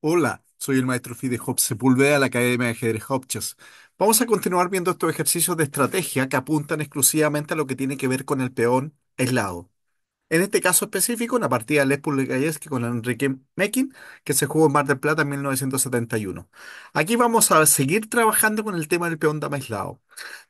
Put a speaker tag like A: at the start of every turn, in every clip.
A: Hola, soy el maestro Fide Hop Sepúlveda de la Academia de Ajedrez Hopchas. Vamos a continuar viendo estos ejercicios de estrategia que apuntan exclusivamente a lo que tiene que ver con el peón aislado. En este caso específico, una partida de Les Pugliese con Enrique Mekin, que se jugó en Mar del Plata en 1971. Aquí vamos a seguir trabajando con el tema del peón dama aislado.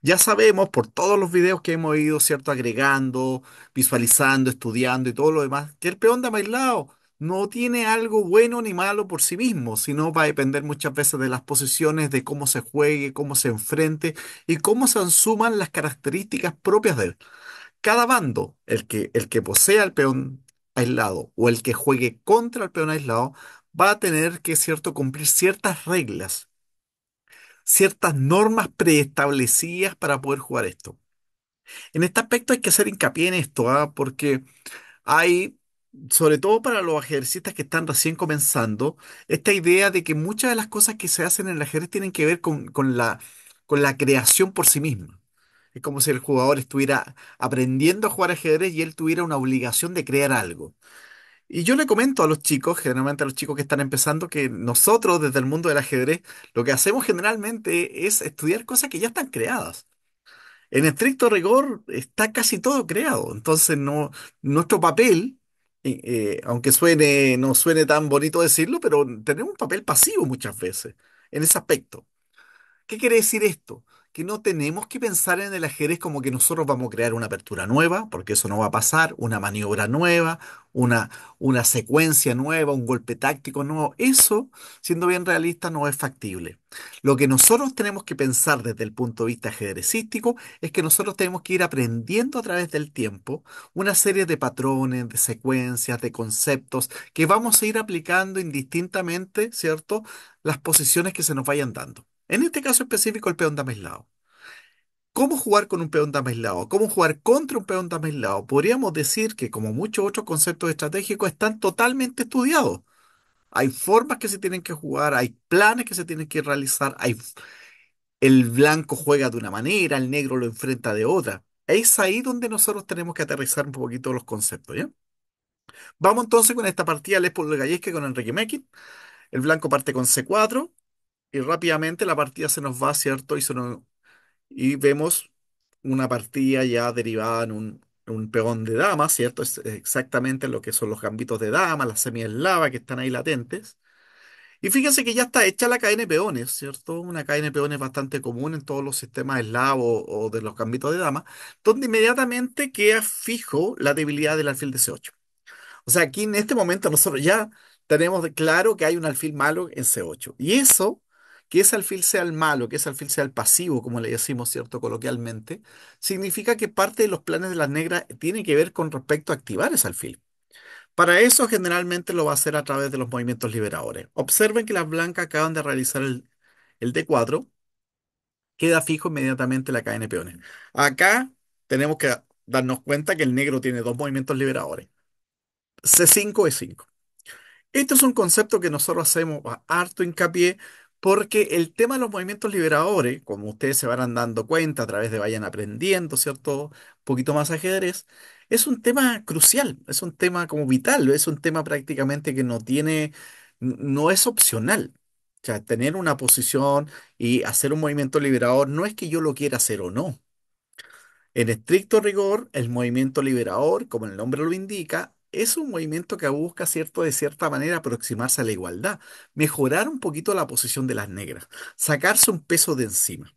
A: Ya sabemos por todos los videos que hemos ido, ¿cierto?, agregando, visualizando, estudiando y todo lo demás, que el peón dama aislado no tiene algo bueno ni malo por sí mismo, sino va a depender muchas veces de las posiciones, de cómo se juegue, cómo se enfrente y cómo se suman las características propias de él. Cada bando, el que, el que posea el peón aislado o el que juegue contra el peón aislado, va a tener que cierto, cumplir ciertas reglas, ciertas normas preestablecidas para poder jugar esto. En este aspecto hay que hacer hincapié en esto, ¿ah? porque hay sobre todo para los ajedrecistas que están recién comenzando, esta idea de que muchas de las cosas que se hacen en el ajedrez tienen que ver con, la, con la creación por sí misma. Es como si el jugador estuviera aprendiendo a jugar ajedrez y él tuviera una obligación de crear algo. Y yo le comento a los chicos, generalmente a los chicos que están empezando, que nosotros desde el mundo del ajedrez, lo que hacemos generalmente es estudiar cosas que ya están creadas. En estricto rigor está casi todo creado, entonces no, nuestro papel eh, aunque suene, no suene tan bonito decirlo, pero tenemos un papel pasivo muchas veces en ese aspecto. ¿Qué quiere decir esto? que no tenemos que pensar en el ajedrez como que nosotros vamos a crear una apertura nueva, porque eso no va a pasar, una maniobra nueva, una, una secuencia nueva, un golpe táctico nuevo. Eso, siendo bien realista, no es factible. Lo que nosotros tenemos que pensar desde el punto de vista ajedrecístico es que nosotros tenemos que ir aprendiendo a través del tiempo una serie de patrones, de secuencias, de conceptos que vamos a ir aplicando indistintamente, ¿cierto? Las posiciones que se nos vayan dando. En este caso específico, el peón de aislado cómo jugar con un peón dama aislado, cómo jugar contra un peón dama aislado. Podríamos decir que, como muchos otros conceptos estratégicos, están totalmente estudiados. Hay formas que se tienen que jugar, hay planes que se tienen que realizar, hay... el blanco juega de una manera, el negro lo enfrenta de otra. Es ahí donde nosotros tenemos que aterrizar un poquito los conceptos, ¿ya? Vamos entonces con esta partida Paul Gallesque con Enrique Mekin. El blanco parte con C4 y rápidamente la partida se nos va, ¿cierto? Y se nos y vemos una partida ya derivada en un, peón de dama, ¿cierto? Es exactamente lo que son los gambitos de dama, las semieslava que están ahí latentes. Y fíjense que ya está hecha la cadena de peones, ¿cierto? Una cadena de peones bastante común en todos los sistemas eslavos o de los gambitos de dama. donde inmediatamente queda fijo la debilidad del alfil de C8. O sea, aquí en este momento nosotros ya tenemos claro que hay un alfil malo en C8. Y eso que ese alfil sea el malo, que ese alfil sea el pasivo, como le decimos, ¿cierto? Coloquialmente, significa que parte de los planes de las negras tiene que ver con respecto a activar ese alfil. Para eso generalmente lo va a hacer a través de los movimientos liberadores. Observen que las blancas acaban de realizar el, D4, queda fijo inmediatamente la cadena de peones. Acá tenemos que darnos cuenta que el negro tiene dos movimientos liberadores, C5 e 5. Esto es un concepto que nosotros hacemos a harto hincapié porque el tema de los movimientos liberadores, como ustedes se van dando cuenta a través de vayan aprendiendo, ¿cierto? Un poquito más ajedrez, es un tema crucial, es un tema como vital, es un tema prácticamente que no tiene, no es opcional. O sea, tener una posición y hacer un movimiento liberador no es que yo lo quiera hacer o no. En estricto rigor, el movimiento liberador, como el nombre lo indica, es un movimiento que busca, cierto, de cierta manera aproximarse a la igualdad, mejorar un poquito la posición de las negras, sacarse un peso de encima.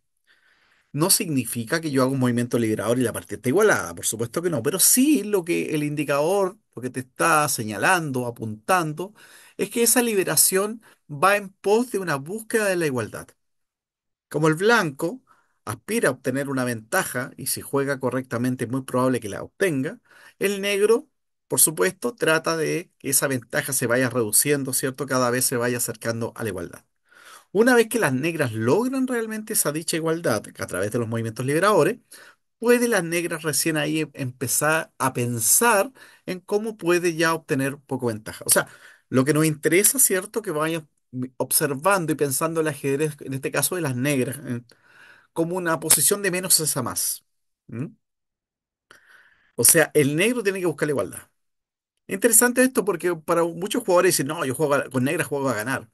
A: No significa que yo haga un movimiento liberador y la partida está igualada, por supuesto que no, pero sí lo que el indicador, lo que te está señalando, apuntando, es que esa liberación va en pos de una búsqueda de la igualdad. Como el blanco aspira a obtener una ventaja y si juega correctamente es muy probable que la obtenga, el negro por supuesto, trata de que esa ventaja se vaya reduciendo, ¿cierto? Cada vez se vaya acercando a la igualdad. Una vez que las negras logran realmente esa dicha igualdad a través de los movimientos liberadores, puede las negras recién ahí em, empezar a pensar en cómo puede ya obtener poco ventaja. O sea, lo que nos interesa, ¿cierto? Que vaya observando y pensando el ajedrez, en este caso de las negras, como una posición de menos es a más. O sea, el negro tiene que buscar la igualdad. Interesante esto porque para muchos jugadores dicen, no, yo juego con negras, juego a ganar.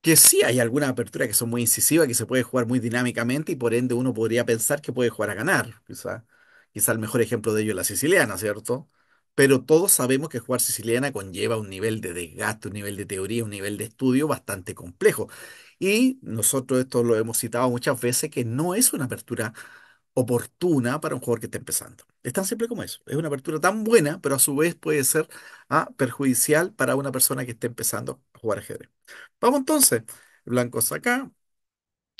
A: Que sí hay algunas aperturas que son muy incisivas, que se puede jugar muy dinámicamente y por ende uno podría pensar que puede jugar a ganar. Quizá, quizá el mejor ejemplo de ello es la siciliana, ¿cierto? Pero todos sabemos que jugar siciliana conlleva un nivel de desgaste, un nivel de teoría, un nivel de estudio bastante complejo. Y nosotros esto lo hemos citado muchas veces, que no es una apertura oportuna para un jugador que está empezando. Es tan simple como eso. Es una apertura tan buena, pero a su vez puede ser ah, perjudicial para una persona que esté empezando a jugar ajedrez. Vamos entonces. blanco saca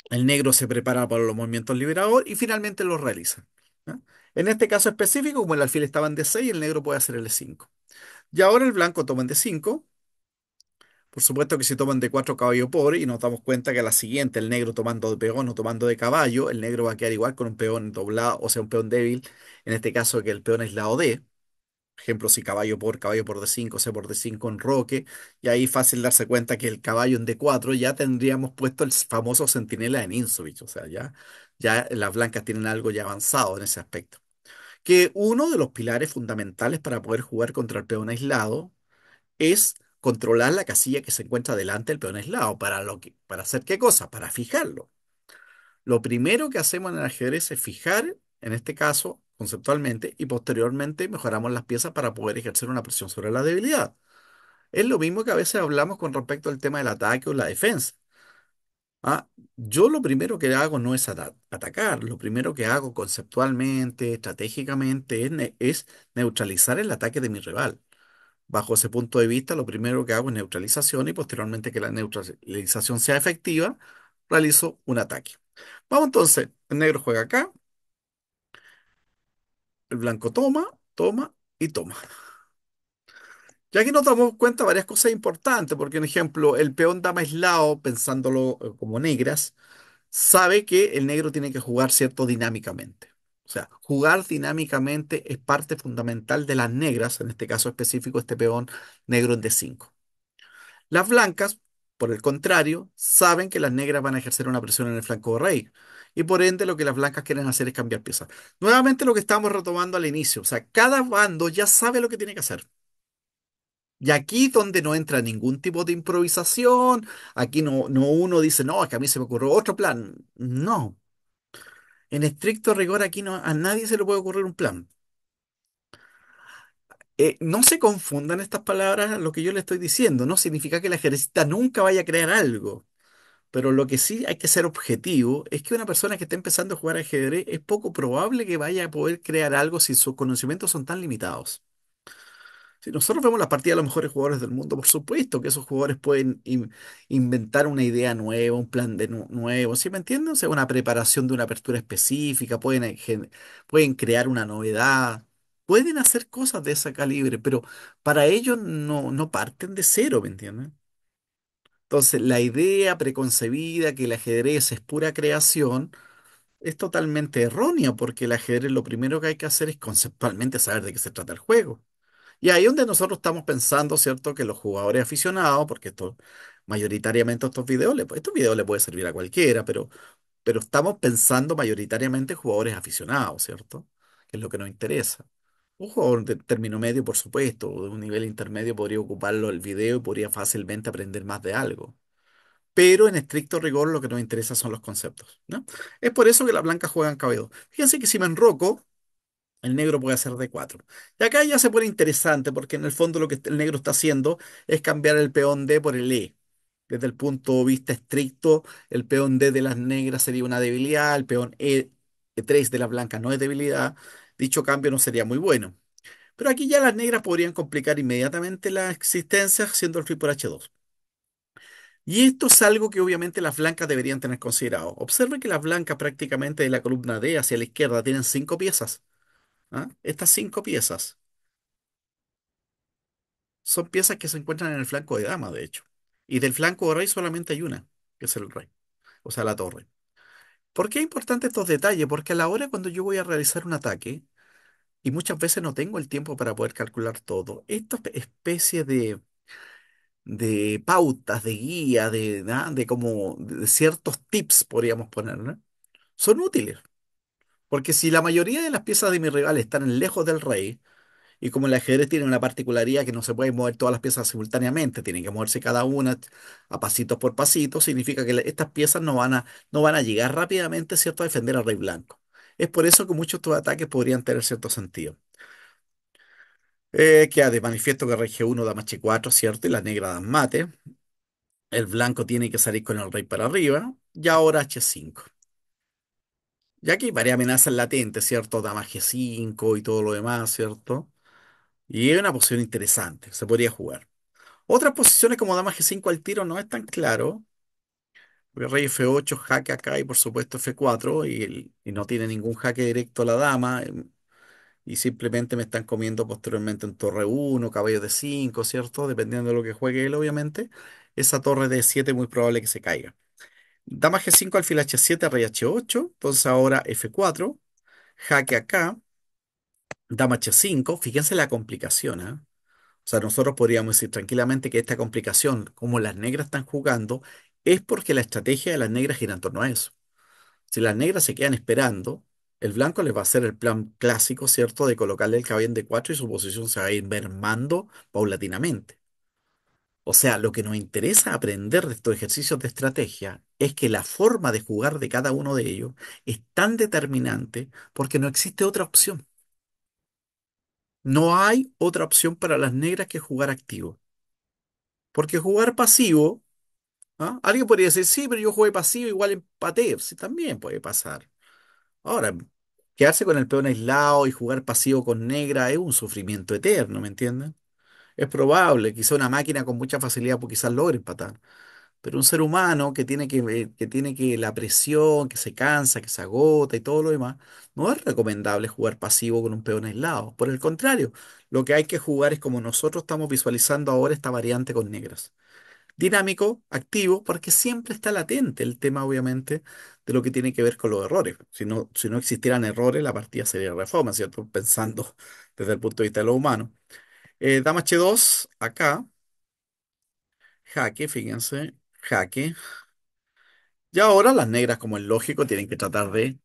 A: El negro se prepara para los movimientos liberador y finalmente los realiza. En este caso específico, como el alfil estaba en D6, el negro puede hacer el E5. Y ahora el blanco toma en D5, por supuesto que si toman de 4 caballo por y nos damos cuenta que a la siguiente el negro tomando de peón o tomando de caballo, el negro va a quedar igual con un peón doblado, o sea, un peón débil, en este caso que el peón aislado D. ejemplo, si caballo por, caballo por D5, C por D5 en roque, y ahí fácil darse cuenta que el caballo en D4 ya tendríamos puesto el famoso centinela en Insovich, o sea, ya, ya las blancas tienen algo ya avanzado en ese aspecto. Que uno de los pilares fundamentales para poder jugar contra el peón aislado es controlar la casilla que se encuentra delante del peón aislado. ¿Para, lo que, para hacer qué cosa? Para fijarlo. Lo primero que hacemos en el ajedrez es fijar, en este caso, conceptualmente, y posteriormente mejoramos las piezas para poder ejercer una presión sobre la debilidad. Es lo mismo que a veces hablamos con respecto al tema del ataque o la defensa. Ah, yo lo primero que hago no es atacar, lo primero que hago conceptualmente, estratégicamente, es neutralizar el ataque de mi rival. Bajo ese punto de vista, lo primero que hago es neutralización y posteriormente que la neutralización sea efectiva, realizo un ataque. Vamos entonces, el negro juega acá, el blanco toma, toma y toma. Y aquí nos damos cuenta de varias cosas importantes, porque, por ejemplo, el peón dama aislado, pensándolo eh, como negras, sabe que el negro tiene que jugar cierto dinámicamente. O sea, jugar dinámicamente es parte fundamental de las negras, en este caso específico este peón negro en D5. Las blancas, por el contrario, saben que las negras van a ejercer una presión en el flanco de rey. Y por ende lo que las blancas quieren hacer es cambiar piezas. Nuevamente lo que estamos retomando al inicio. O sea, cada bando ya sabe lo que tiene que hacer. Y aquí donde no entra ningún tipo de improvisación, aquí no, no uno dice, no, es que a mí se me ocurrió otro plan. No, en estricto rigor, aquí a nadie se le puede ocurrir un plan. Eh, no se confundan estas palabras a lo que yo le estoy diciendo. No significa que la ejercita nunca vaya a crear algo. Pero lo que sí hay que ser objetivo es que una persona que está empezando a jugar ajedrez es poco probable que vaya a poder crear algo si sus conocimientos son tan limitados. Si nosotros vemos la partida de los mejores jugadores del mundo, por supuesto que esos jugadores pueden inventar una idea nueva, un plan de nuevo, ¿sí me entienden? O sea, una preparación de una apertura específica, pueden, eh, pueden crear una novedad, pueden hacer cosas de ese calibre, pero para ellos no, no parten de cero, ¿me entienden? Entonces, la idea preconcebida que el ajedrez es pura creación es totalmente errónea, porque el ajedrez lo primero que hay que hacer es conceptualmente saber de qué se trata el juego. Y ahí donde nosotros estamos pensando, ¿cierto? Que los jugadores aficionados, porque esto, mayoritariamente estos videos, estos videos le puede servir a cualquiera, pero, pero estamos pensando mayoritariamente jugadores aficionados, ¿cierto? Que es lo que nos interesa. Un jugador de término medio, por supuesto, o de un nivel intermedio podría ocuparlo el video y podría fácilmente aprender más de algo. Pero en estricto rigor lo que nos interesa son los conceptos, ¿no? Es por eso que la blanca juega en Fíjense que si me enroco, el negro puede hacer D4. Y acá ya se pone interesante porque en el fondo lo que el negro está haciendo es cambiar el peón D por el E. Desde el punto de vista estricto, el peón D de las negras sería una debilidad, el peón E3 e de las blancas no es debilidad. Dicho cambio no sería muy bueno. Pero aquí ya las negras podrían complicar inmediatamente la existencia haciendo el rey por H2. Y esto es algo que obviamente las blancas deberían tener considerado. Observe que las blancas prácticamente de la columna D hacia la izquierda tienen cinco piezas. ¿ah? Estas cinco piezas son piezas que se encuentran en el flanco de dama, de hecho. Y del flanco de rey solamente hay una, que es el rey, o sea, la torre. ¿Por qué es importante estos detalles? Porque a la hora cuando yo voy a realizar un ataque, y muchas veces no tengo el tiempo para poder calcular todo, estas especies de, de pautas, de guía, de, ¿ah? de como de ciertos tips, podríamos poner, son útiles. Porque si la mayoría de las piezas de mi rival están lejos del rey, y como el ajedrez tiene una particularidad que no se pueden mover todas las piezas simultáneamente, tienen que moverse cada una a pasitos por pasitos, significa que estas piezas no van a, no van a llegar rápidamente, ¿cierto?, a defender al rey blanco. Es por eso que muchos de estos ataques podrían tener cierto sentido. Eh, queda de manifiesto que rey G1 más H4, ¿cierto? Y la negra da mate. El blanco tiene que salir con el rey para arriba. Y ahora H5. Ya que hay varias amenazas latentes, ¿cierto? Dama G5 y todo lo demás, ¿cierto? Y es una posición interesante, se podría jugar. Otras posiciones como Dama G5 al tiro no es tan claro. porque Rey F8, jaque acá y por supuesto F4 y, no tiene ningún jaque directo a la dama em, y simplemente me están comiendo posteriormente en torre 1, caballo de 5, ¿cierto? Dependiendo de lo que juegue él, obviamente. Esa torre de 7 muy probable que se caiga. Dama G5, alfil H7, rey H8. Entonces ahora F4, jaque acá, dama H5. Fíjense la complicación, ¿eh? O sea, nosotros podríamos decir tranquilamente que esta complicación, como las negras están jugando, es porque la estrategia de las negras gira en torno a eso. Si las negras se quedan esperando, el blanco les va a hacer el plan clásico, ¿cierto?, de colocarle el caballo en D4 y su posición se va a ir mermando paulatinamente. O sea, lo que nos interesa aprender de estos ejercicios de estrategia es que la forma de jugar de cada uno de ellos es tan determinante porque no existe otra opción. No hay otra opción para las negras que jugar activo. Porque jugar pasivo, ¿ah? alguien podría decir, sí, pero yo jugué pasivo, igual empaté. Sí, también puede pasar. Ahora, quedarse con el peón aislado y jugar pasivo con negra es un sufrimiento eterno, ¿me entienden? Es probable, quizá una máquina con mucha facilidad pues quizás logre empatar. Pero un ser humano que tiene que, que tiene que la presión, que se cansa, que se agota y todo lo demás, no es recomendable jugar pasivo con un peón aislado. Por el contrario, lo que hay que jugar es como nosotros estamos visualizando ahora esta variante con negras. Dinámico, activo, porque siempre está latente el tema, obviamente, de lo que tiene que ver con los errores. Si no, si no existieran errores, la partida sería reforma, ¿cierto? Pensando desde el punto de vista de lo humano. Eh, dama H2, acá. Jaque, fíjense. Jaque. Y ahora las negras, como es lógico, tienen que tratar de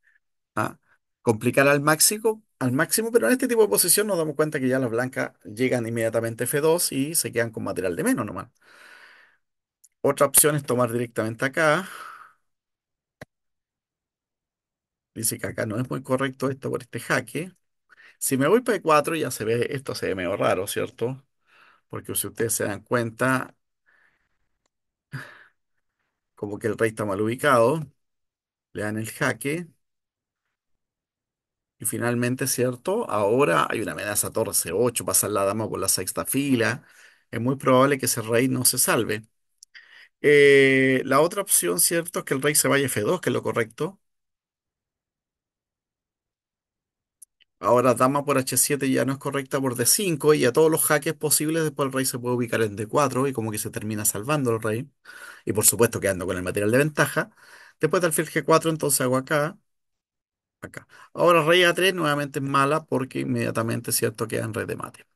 A: ah, complicar al máximo, al máximo, pero en este tipo de posición nos damos cuenta que ya las blancas llegan inmediatamente F2 y se quedan con material de menos nomás. Otra opción es tomar directamente acá. Dice que acá no es muy correcto esto por este jaque. Si me voy para E4 ya se ve, esto se ve medio raro, ¿cierto? Porque si ustedes se dan cuenta, como que el rey está mal ubicado, le dan el jaque. Y finalmente, ¿cierto? Ahora hay una amenaza torre C8, pasar la dama por la sexta fila. Es muy probable que ese rey no se salve. Eh, la otra opción, ¿cierto? Es que el rey se vaya F2, que es lo correcto. Ahora dama por h7 ya no es correcta por d5 y a todos los jaques posibles después el rey se puede ubicar en d4 y como que se termina salvando el rey. Y por supuesto quedando con el material de ventaja. Después de alfil g4 entonces hago acá, acá. Ahora rey a3 nuevamente es mala porque inmediatamente, cierto, queda en red de mate.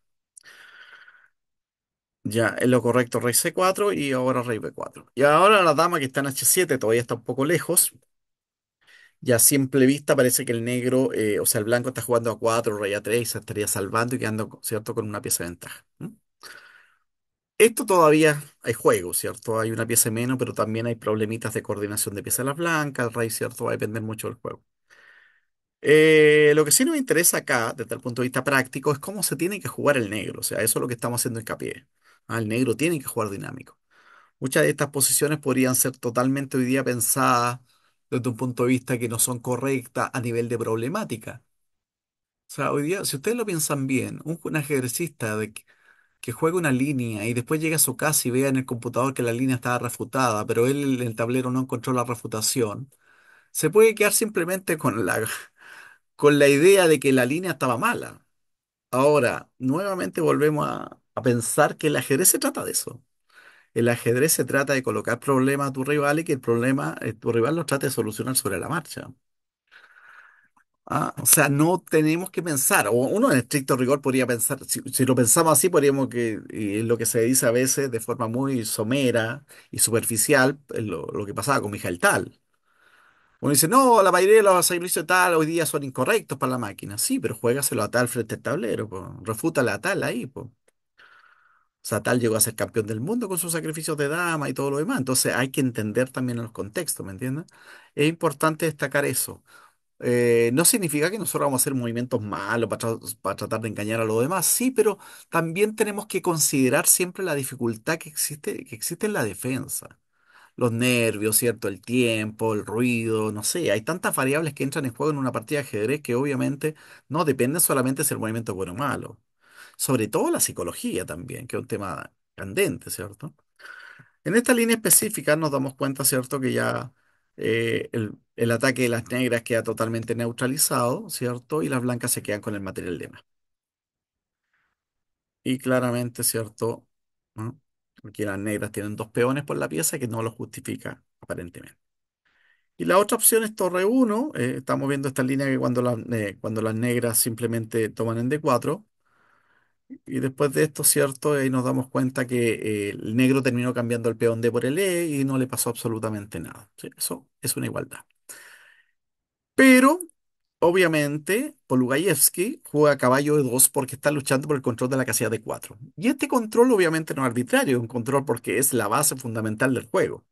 A: Ya, es lo correcto rey c4 y ahora rey b4. Y ahora la dama que está en h7 todavía está un poco lejos. Y a simple vista parece que el negro, eh, o sea, el blanco está jugando a 4, rey a 3 se estaría salvando y quedando, ¿cierto?, con una pieza de ventaja. Esto todavía hay juego, ¿cierto? Hay una pieza menos, pero también hay problemitas de coordinación de piezas de las blancas, el rey, ¿cierto? Va a depender mucho del juego. Eh, lo que sí nos interesa acá, desde el punto de vista práctico, es cómo se tiene que jugar el negro. O sea, eso es lo que estamos haciendo hincapié. ¿ah? el negro tiene que jugar dinámico. Muchas de estas posiciones podrían ser totalmente hoy día pensadas desde un punto de vista que no son correctas a nivel de problemática. O sea, hoy día, si ustedes lo piensan bien, un, un ajedrecista de que, juega una línea y después llega a su casa y vea en el computador que la línea estaba refutada, pero él en el tablero no encontró la refutación, se puede quedar simplemente con la, con la idea de que la línea estaba mala. Ahora, nuevamente volvemos a, a pensar que el ajedrez se trata de eso. El ajedrez se trata de colocar problemas a tu rival y que el problema, eh, tu rival lo trate de solucionar sobre la marcha. Ah, o sea, no tenemos que pensar, o uno en estricto rigor podría pensar, si, lo pensamos así, podríamos que, y es lo que se dice a veces de forma muy somera y superficial, lo, que pasaba con y Tal. Uno dice, no, la mayoría de los de tal hoy día son incorrectos para la máquina. Sí, pero juégaselo a tal frente al tablero, refútale a tal ahí, pues. Satal llegó a ser campeón del mundo con sus sacrificios de dama y todo lo demás. Entonces hay que entender también los contextos, ¿me entiendes? Es importante destacar eso. Eh, no significa que nosotros vamos a hacer movimientos malos para, tratar de engañar a los demás, sí, pero también tenemos que considerar siempre la dificultad que existe, que existe en la defensa. Los nervios, ¿cierto? El tiempo, el ruido, no sé, hay tantas variables que entran en juego en una partida de ajedrez que obviamente no dependen solamente si el movimiento es bueno o malo sobre todo la psicología también, que es un tema candente, ¿cierto? En esta línea específica nos damos cuenta, ¿cierto?, que ya eh, el, ataque de las negras queda totalmente neutralizado, ¿cierto? Y las blancas se quedan con el material de más. Y claramente, ¿cierto? Aquí las negras tienen dos peones por la pieza que no lo justifica aparentemente. Y la otra opción es torre 1. Eh, estamos viendo esta línea que cuando, eh, cuando las negras simplemente toman en D4, y después de esto, ¿cierto? Ahí nos damos cuenta que eh, el negro terminó cambiando el peón D por el E y no le pasó absolutamente nada. Eso es una igualdad. Pero, obviamente, Polugaevsky juega caballo E2 porque está luchando por el control de la casilla D4. Y este control, obviamente, no es arbitrario, es un control porque es la base fundamental del juego.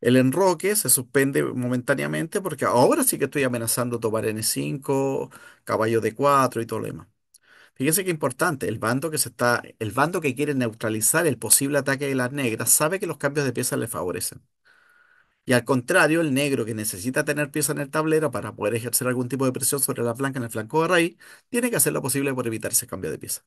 A: El enroque se suspende momentáneamente porque ahora sí que estoy amenazando tomar N5, caballo D4 y todo lo demás. Fíjense qué importante, el bando que se está, el bando que quiere neutralizar el posible ataque de las negras sabe que los cambios de piezas le favorecen. Y al contrario, el negro que necesita tener piezas en el tablero para poder ejercer algún tipo de presión sobre la blanca en el flanco de raíz tiene que hacer lo posible por evitar ese cambio de pieza.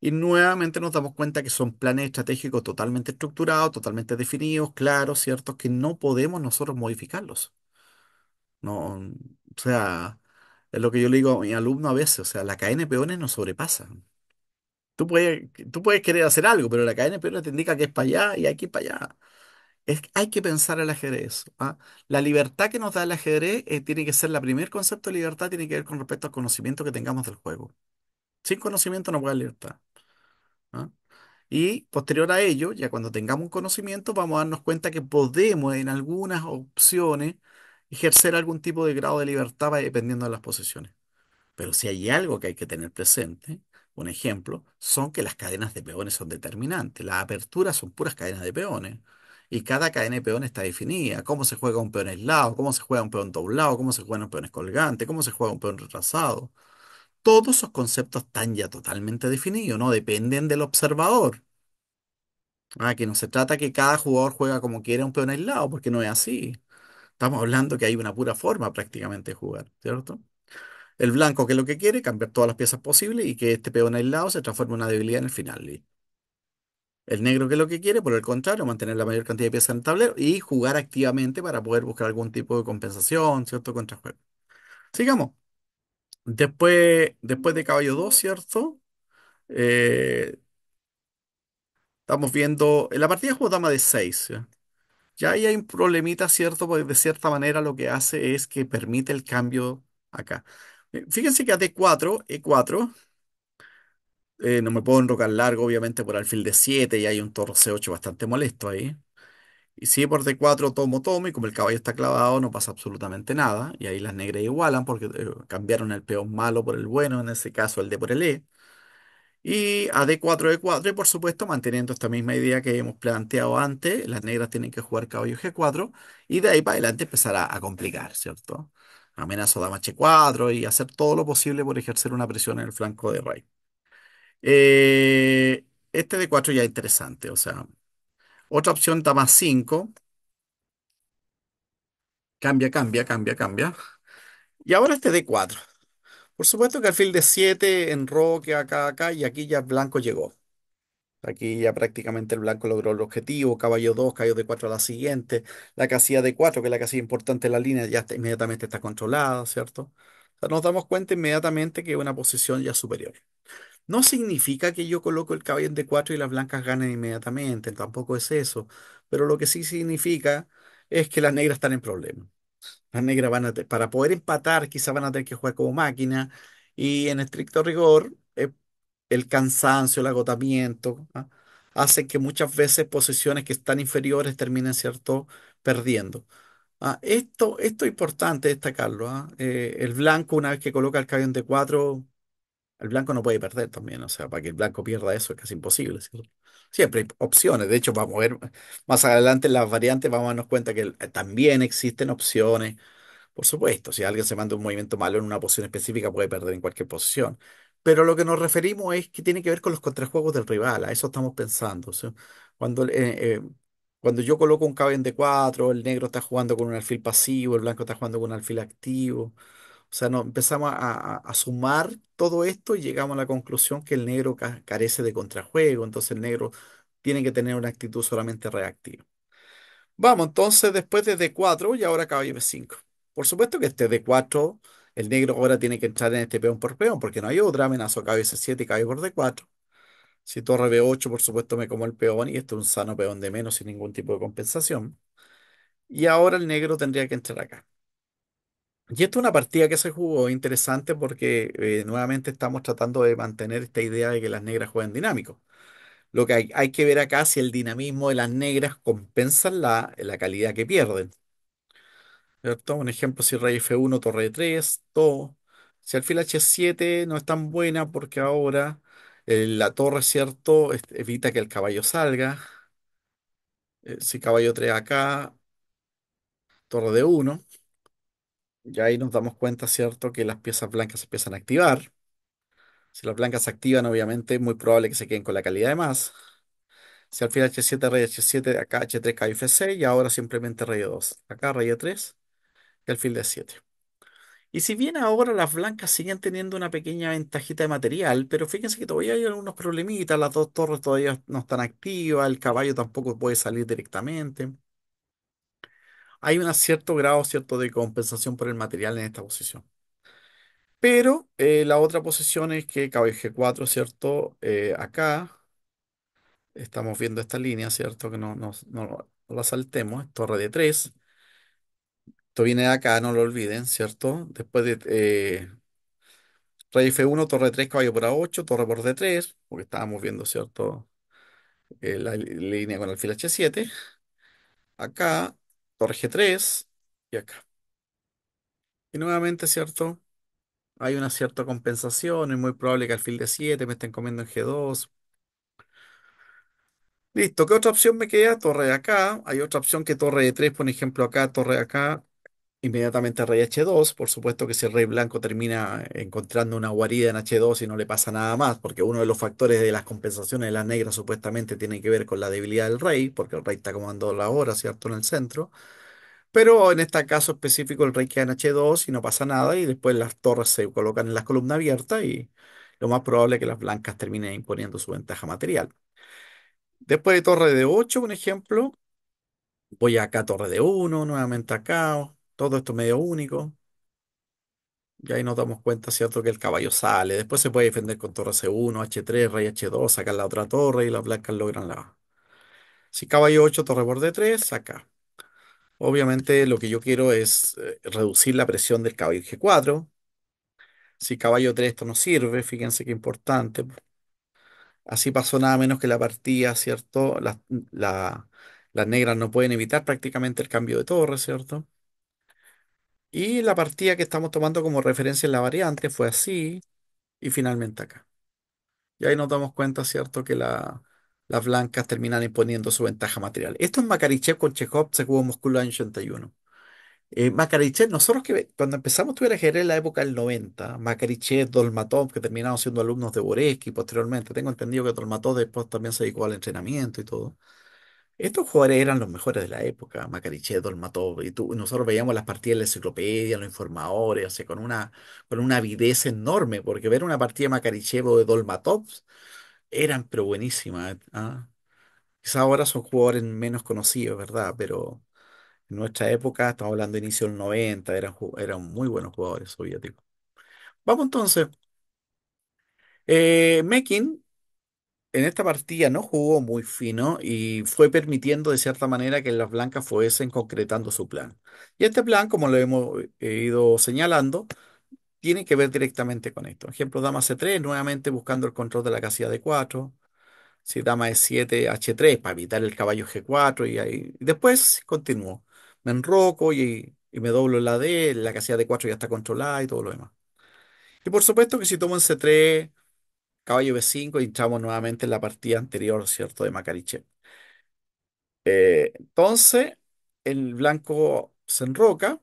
A: Y nuevamente nos damos cuenta que son planes estratégicos totalmente estructurados, totalmente definidos, claros, ciertos, que no podemos nosotros modificarlos. No, o sea, es lo que yo le digo a mi alumno a veces, o sea, la cadena de peones nos sobrepasa. Tú puedes, tú puedes querer hacer algo, pero la cadena te indica que es para allá y hay que ir para allá. Es, hay que pensar el ajedrez. ¿ah? La libertad que nos da el ajedrez eh, tiene que ser, la primer concepto de libertad tiene que ver con respecto al conocimiento que tengamos del juego. Sin conocimiento no puede haber libertad. ¿ah? Y posterior a ello, ya cuando tengamos un conocimiento, vamos a darnos cuenta que podemos en algunas opciones ejercer algún tipo de grado de libertad va dependiendo de las posiciones. Pero si hay algo que hay que tener presente, un ejemplo, son que las cadenas de peones son determinantes. Las aperturas son puras cadenas de peones. Y cada cadena de peones está definida. Cómo se juega un peón aislado, cómo se juega un peón doblado, cómo se juega un peón colgante, cómo se juega un peón retrasado. Todos esos conceptos están ya totalmente definidos, no dependen del observador. Aquí ah, que no se trata que cada jugador juega como quiere un peón aislado, porque no es así. Estamos hablando que hay una pura forma prácticamente de jugar, ¿cierto? El blanco que es lo que quiere, cambiar todas las piezas posibles y que este peón aislado se transforme en una debilidad en el final. El negro que es lo que quiere, por el contrario, mantener la mayor cantidad de piezas en el tablero y jugar activamente para poder buscar algún tipo de compensación, ¿cierto? Contrajuego. Sigamos. Después, después de caballo 2, ¿cierto? Eh, estamos viendo. En la partida jugó dama de 6. ¿cierto? Ya hay un problemita, ¿cierto? Pues de cierta manera lo que hace es que permite el cambio acá. Eh, fíjense que a D4, E4, eh, no me puedo enrocar largo, obviamente, por alfil de 7 y hay un torre C8 bastante molesto ahí. Y si por D4 tomo, tomo, y como el caballo está clavado, no pasa absolutamente nada. Y ahí las negras igualan porque eh, cambiaron el peón malo por el bueno, en ese caso el D por el E. Y a D4, E4, y por supuesto, manteniendo esta misma idea que hemos planteado antes, las negras tienen que jugar caballo G4 y de ahí para adelante empezará a complicar, ¿cierto? Amenazo dama H4 y hacer todo lo posible por ejercer una presión en el flanco de rey. Eh, este D4 ya es interesante, o sea, otra opción dama 5. Cambia, cambia, cambia, cambia. Y ahora este D4. Por supuesto que alfil de 7 en roque, acá, acá, y aquí ya blanco llegó. Aquí ya prácticamente el blanco logró el objetivo, caballo 2, cayó de 4 a la siguiente, la casilla de 4, que es la casilla importante de la línea, ya inmediatamente está controlada, ¿cierto? nos damos cuenta inmediatamente que es una posición ya superior. No significa que yo coloco el caballo en de 4 y las blancas ganen inmediatamente, tampoco es eso, pero lo que sí significa es que las negras están en problemas. Las negras van a, para poder empatar, quizás van a tener que jugar como máquina. Y en estricto rigor, eh, el cansancio, el agotamiento, ¿ah? hacen que muchas veces posiciones que están inferiores terminen, ¿cierto?, perdiendo. Ah, esto, esto es importante destacarlo, ¿ah? eh, el blanco, una vez que coloca el caballo de cuatro, 4 el blanco no puede perder también. O sea, para que el blanco pierda eso es casi imposible, Siempre hay opciones. De hecho, vamos a ver más adelante las variantes, vamos a darnos cuenta que también existen opciones. Por supuesto, si alguien se manda un movimiento malo en una posición específica, puede perder en cualquier posición. Pero lo que nos referimos es que tiene que ver con los contrajuegos del rival, a eso estamos pensando. Cuando, eh, eh, cuando yo coloco un caballo en D4, el negro está jugando con un alfil pasivo, el blanco está jugando con un alfil activo. O sea, empezamos a, sumar todo esto y llegamos a la conclusión que el negro carece de contrajuego, entonces el negro tiene que tener una actitud solamente reactiva. Vamos, entonces después de D4 y ahora caballo B5. Por supuesto que este D4, el negro ahora tiene que entrar en este peón por peón, porque no hay otra amenaza, o C7 y caballo por D4. Si torre B8, por supuesto me como el peón y esto es un sano peón de menos sin ningún tipo de compensación. Y ahora el negro tendría que entrar acá. Y esta es una partida que se jugó interesante porque eh, nuevamente estamos tratando de mantener esta idea de que las negras juegan dinámico. Lo que hay, que ver acá si el dinamismo de las negras compensa la, la calidad que pierden. Un ejemplo, si rey F1, torre 3, todo. Si alfil H7 no es tan buena porque ahora eh, la torre, ¿cierto? Evita que el caballo salga. Eh, si caballo 3 acá, torre de 1. Y ahí nos damos cuenta, ¿cierto?, que las piezas blancas empiezan a activar. Si las blancas se activan, obviamente es muy probable que se queden con la calidad de más. Si alfil H7, rey H7, acá H3, kf 6 y ahora simplemente rey E2. Acá rey 3 y alfil D7. Y si bien ahora las blancas siguen teniendo una pequeña ventajita de material, pero fíjense que todavía hay algunos problemitas, las dos torres todavía no están activas, el caballo tampoco puede salir directamente hay un cierto grado, cierto, de compensación por el material en esta posición. Pero eh, la otra posición es que caballo G4, ¿cierto? Eh, acá estamos viendo esta línea, ¿cierto? Que no, la saltemos, torre de 3. Esto viene de acá, no lo olviden, ¿cierto? Después de eh, rey F1, torre 3, caballo por A8, torre por D3, porque estábamos viendo, ¿cierto? Eh, la línea con el alfil H7. Acá, torre G3 y acá. Y nuevamente, ¿cierto? Hay una cierta compensación, es muy probable que alfil de 7 me estén comiendo en G2. Listo, ¿qué otra opción me queda? Torre de acá. Hay otra opción que torre de 3, por ejemplo, acá, torre de acá. Inmediatamente rey H2, por supuesto que si el rey blanco termina encontrando una guarida en H2 y no le pasa nada más, porque uno de los factores de las compensaciones de las negras supuestamente tiene que ver con la debilidad del rey, porque el rey está comandando la hora, ¿cierto?, en el centro. Pero en este caso específico el rey queda en H2 y no pasa nada y después las torres se colocan en la columna abierta y lo más probable es que las blancas terminen imponiendo su ventaja material. Después de torre de 8, un ejemplo, voy acá torre de 1, nuevamente acá, todo esto medio único. Y ahí nos damos cuenta, ¿cierto?, que el caballo sale. Después se puede defender con torre C1, H3, rey H2, sacar la otra torre y las blancas logran la... Si caballo 8, torre por 3 saca. Obviamente lo que yo quiero es eh, reducir la presión del caballo G4. Si caballo 3 esto no sirve, fíjense qué importante. Así pasó nada menos que la partida, ¿cierto? las negras no pueden evitar prácticamente el cambio de torre, ¿cierto? Y la partida que estamos tomando como referencia en la variante fue así y finalmente acá. Y ahí nos damos cuenta, ¿cierto?, que las blancas terminan imponiendo su ventaja material. Esto es Makarichev con Chekhov, se jugó en en el 81. Eh, Makarichev, nosotros que cuando empezamos tuve el en la época del 90, Makarichev, Dolmatov, que terminaron siendo alumnos de Boreski posteriormente, tengo entendido que Dolmatov después también se dedicó al entrenamiento y todo. Estos jugadores eran los mejores de la época, Makarichev, Dolmatov, y tú, nosotros veíamos las partidas de la enciclopedia, los informadores, o sea, con una, con una avidez enorme, porque ver una partida de Makarichev o de Dolmatov eran pero buenísimas. ¿ah? Quizás ahora son jugadores menos conocidos, ¿verdad? Pero en nuestra época, estamos hablando de inicio del 90, eran, eran muy buenos jugadores soviéticos. Vamos entonces. Eh, Mekin en esta partida no jugó muy fino y fue permitiendo de cierta manera que las blancas fuesen concretando su plan. Y este plan, como lo hemos eh, ido señalando, tiene que ver directamente con esto. Ejemplo, dama C3, nuevamente buscando el control de la casilla d 4 Si dama E7, H3, para evitar el caballo G4 y ahí. Después continuó. Me enroco y, me doblo la D, la casilla d 4 ya está controlada y todo lo demás. Y por supuesto que si tomo en C3 Caballo B5 y entramos nuevamente en la partida anterior, ¿cierto? De Makarichev. Eh, entonces, el blanco se enroca.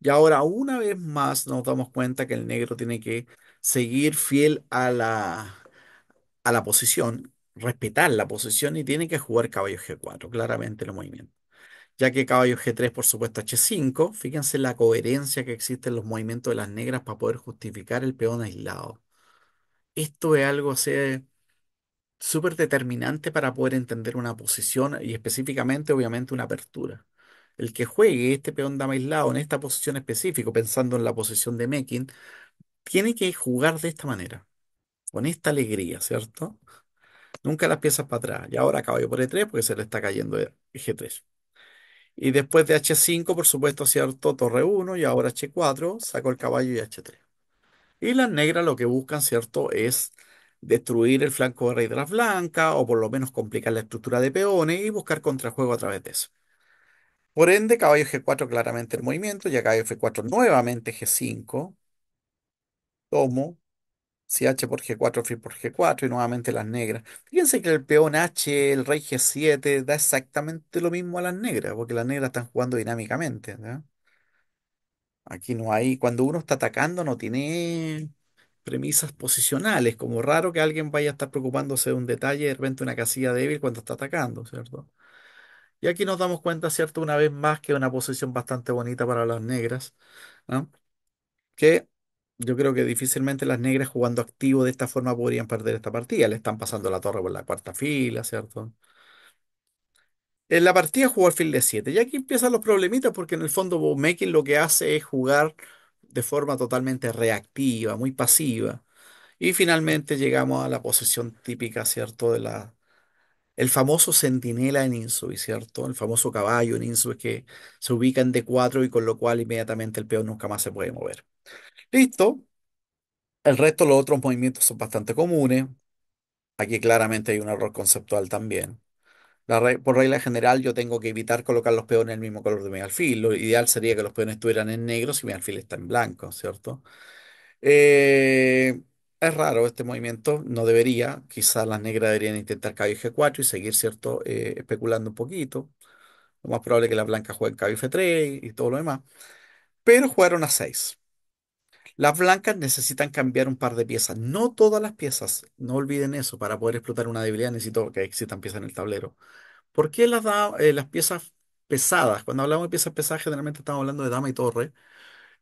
A: Y ahora una vez más nos damos cuenta que el negro tiene que seguir fiel a la, a la posición, respetar la posición y tiene que jugar caballo G4, claramente el movimiento. Ya que caballo G3, por supuesto, H5, fíjense la coherencia que existe en los movimientos de las negras para poder justificar el peón aislado esto es algo, eh, súper determinante para poder entender una posición y específicamente, obviamente, una apertura. El que juegue este peón dama aislado en esta posición específica, pensando en la posición de Mekin, tiene que jugar de esta manera, con esta alegría, ¿cierto? Nunca las piezas para atrás. Y ahora caballo por E3 porque se le está cayendo g 3 Y después de H5, por supuesto, ¿cierto? Torre 1 y ahora H4, saco el caballo y H3. Y las negras lo que buscan, ¿cierto?, es destruir el flanco de rey de las blancas o por lo menos complicar la estructura de peones y buscar contrajuego a través de eso. Por ende, caballo G4 claramente el movimiento, ya caballo F4 nuevamente G5, tomo, si H por G4, FI por G4 y nuevamente las negras. Fíjense que el peón H, el rey G7, da exactamente lo mismo a las negras, porque las negras están jugando dinámicamente. Aquí no hay, cuando uno está atacando no tiene premisas posicionales, como raro que alguien vaya a estar preocupándose de un detalle, de repente una casilla débil cuando está atacando, ¿cierto? Y aquí nos damos cuenta, ¿cierto? Una vez más que una posición bastante bonita para las negras, ¿no? ¿ah? Que yo creo que difícilmente las negras jugando activo de esta forma podrían perder esta partida. Le están pasando la torre por la cuarta fila, ¿cierto? En la partida jugó alfil de 7. Y aquí empiezan los problemitas porque en el fondo Bowmaking lo que hace es jugar de forma totalmente reactiva, muy pasiva. Y finalmente llegamos a la posición típica, ¿cierto? De la, el famoso centinela en y ¿cierto? El famoso caballo en es que se ubica en D4 y con lo cual inmediatamente el peón nunca más se puede mover. Listo. El resto de los otros movimientos son bastante comunes. Aquí claramente hay un error conceptual también por regla general, yo tengo que evitar colocar los peones en el mismo color de mi alfil. Lo ideal sería que los peones estuvieran en negro si mi alfil está en blanco, ¿cierto? Eh, es raro este movimiento, no debería. Quizás las negras deberían intentar caballo G4 y seguir, ¿cierto? Eh, especulando un poquito. Lo más probable es que las blancas jueguen caballo F3 y todo lo demás. Pero jugaron a 6. Las blancas necesitan cambiar un par de piezas, no todas las piezas, no olviden eso, para poder explotar una debilidad necesito que existan piezas en el tablero. ¿Por qué las, eh, las piezas pesadas? Cuando hablamos de piezas pesadas, generalmente estamos hablando de dama y torre.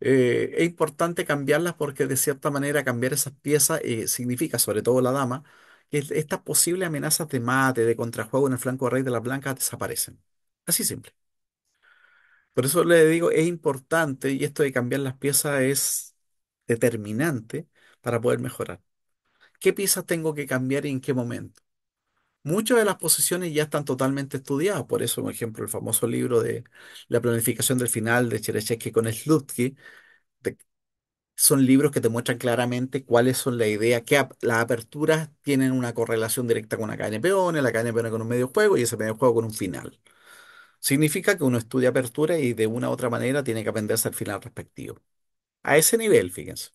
A: Eh, es importante cambiarlas porque de cierta manera cambiar esas piezas eh, significa, sobre todo la dama, que estas posibles amenazas de mate, de contrajuego en el flanco de rey de las blancas desaparecen. Así simple. Por eso le digo, es importante, y esto de cambiar las piezas es determinante para poder mejorar. ¿Qué piezas tengo que cambiar y en qué momento? Muchas de las posiciones ya están totalmente estudiadas, por eso, por ejemplo, el famoso libro de la planificación del final de Chereshevsky con Slutsky, son libros que te muestran claramente cuáles son las ideas, que las aperturas tienen una correlación directa con la cadena de peones, la cadena de peones con un medio juego y ese medio juego con un final. Significa que uno estudia apertura y de una u otra manera tiene que aprenderse el final respectivo. A ese nivel, fíjense.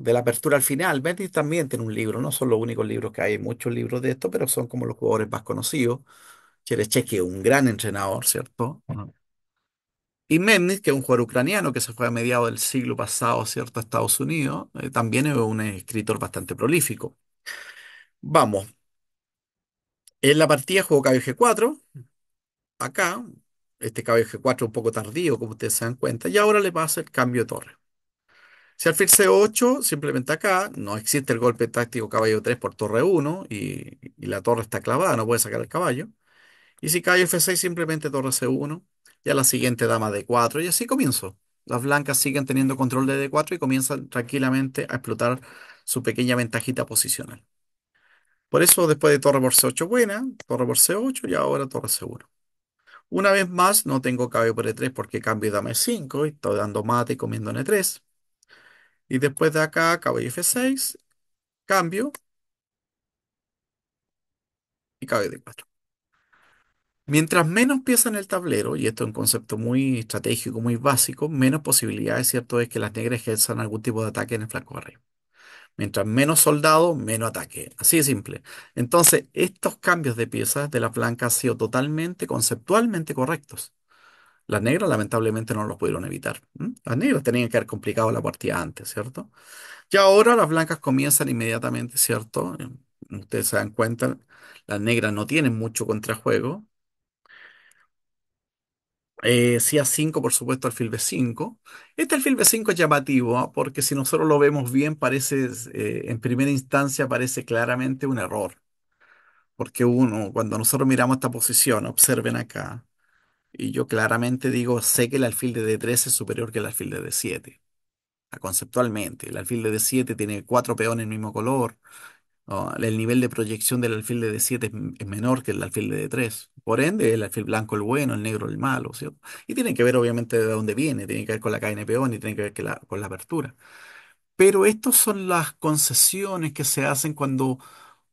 A: De la apertura al final, Mendes también tiene un libro, no son los únicos libros que hay, muchos libros de esto, pero son como los jugadores más conocidos. Cherecheque, un gran entrenador, ¿cierto? Y Mendes, que es un jugador ucraniano que se fue a mediados del siglo pasado, ¿cierto?, a Estados Unidos, eh, también es un escritor bastante prolífico. Vamos. En la partida jugó kbg 4 acá, este caballo G4 un poco tardío, como ustedes se dan cuenta, y ahora le pasa el cambio de torre. Si alfil C8 simplemente acá, no existe el golpe táctico caballo 3 por torre 1 y, la torre está clavada, no puede sacar el caballo. Y si caballo F6 simplemente torre C1, ya la siguiente dama D4 y así comienzo. Las blancas siguen teniendo control de D4 y comienzan tranquilamente a explotar su pequeña ventajita posicional. Por eso después de torre por C8 buena, torre por C8 y ahora torre C1. Una vez más, no tengo KB por E3 porque cambio y dame 5 y estoy dando mate y comiendo en E3. Y después de acá, caballo F6, cambio y caballo D4. Mientras menos pieza en el tablero, y esto es un concepto muy estratégico, muy básico, menos posibilidades, ¿cierto?, es que las negras ejerzan algún tipo de ataque en el flanco arriba. Mientras menos soldado, menos ataque. Así de simple. Entonces, estos cambios de piezas de las blancas han sido totalmente, conceptualmente correctos. Las negras lamentablemente no los pudieron evitar. Las negras tenían que haber complicado la partida antes, ¿cierto? Y ahora las blancas comienzan inmediatamente, ¿cierto? Em, ustedes se dan cuenta, las negras no tienen mucho contrajuego. Eh, a 5, por supuesto, alfil B5. Este alfil B5 es llamativo ¿ah? porque si nosotros lo vemos bien, parece, eh, en primera instancia, parece claramente un error. Porque uno, cuando nosotros miramos esta posición, observen acá, y yo claramente digo, sé que el alfil de D3 es superior que el alfil de D7. Ah, conceptualmente, el alfil de D7 tiene cuatro peones el mismo color. el nivel de proyección del alfil de D7 es menor que el alfil de D3. Por ende, el alfil blanco el bueno, el negro el malo, ¿cierto? Y tiene que ver obviamente de dónde viene, tiene que ver con la KNPO, ni tienen tiene que ver con la apertura. Pero estas son las concesiones que se hacen cuando,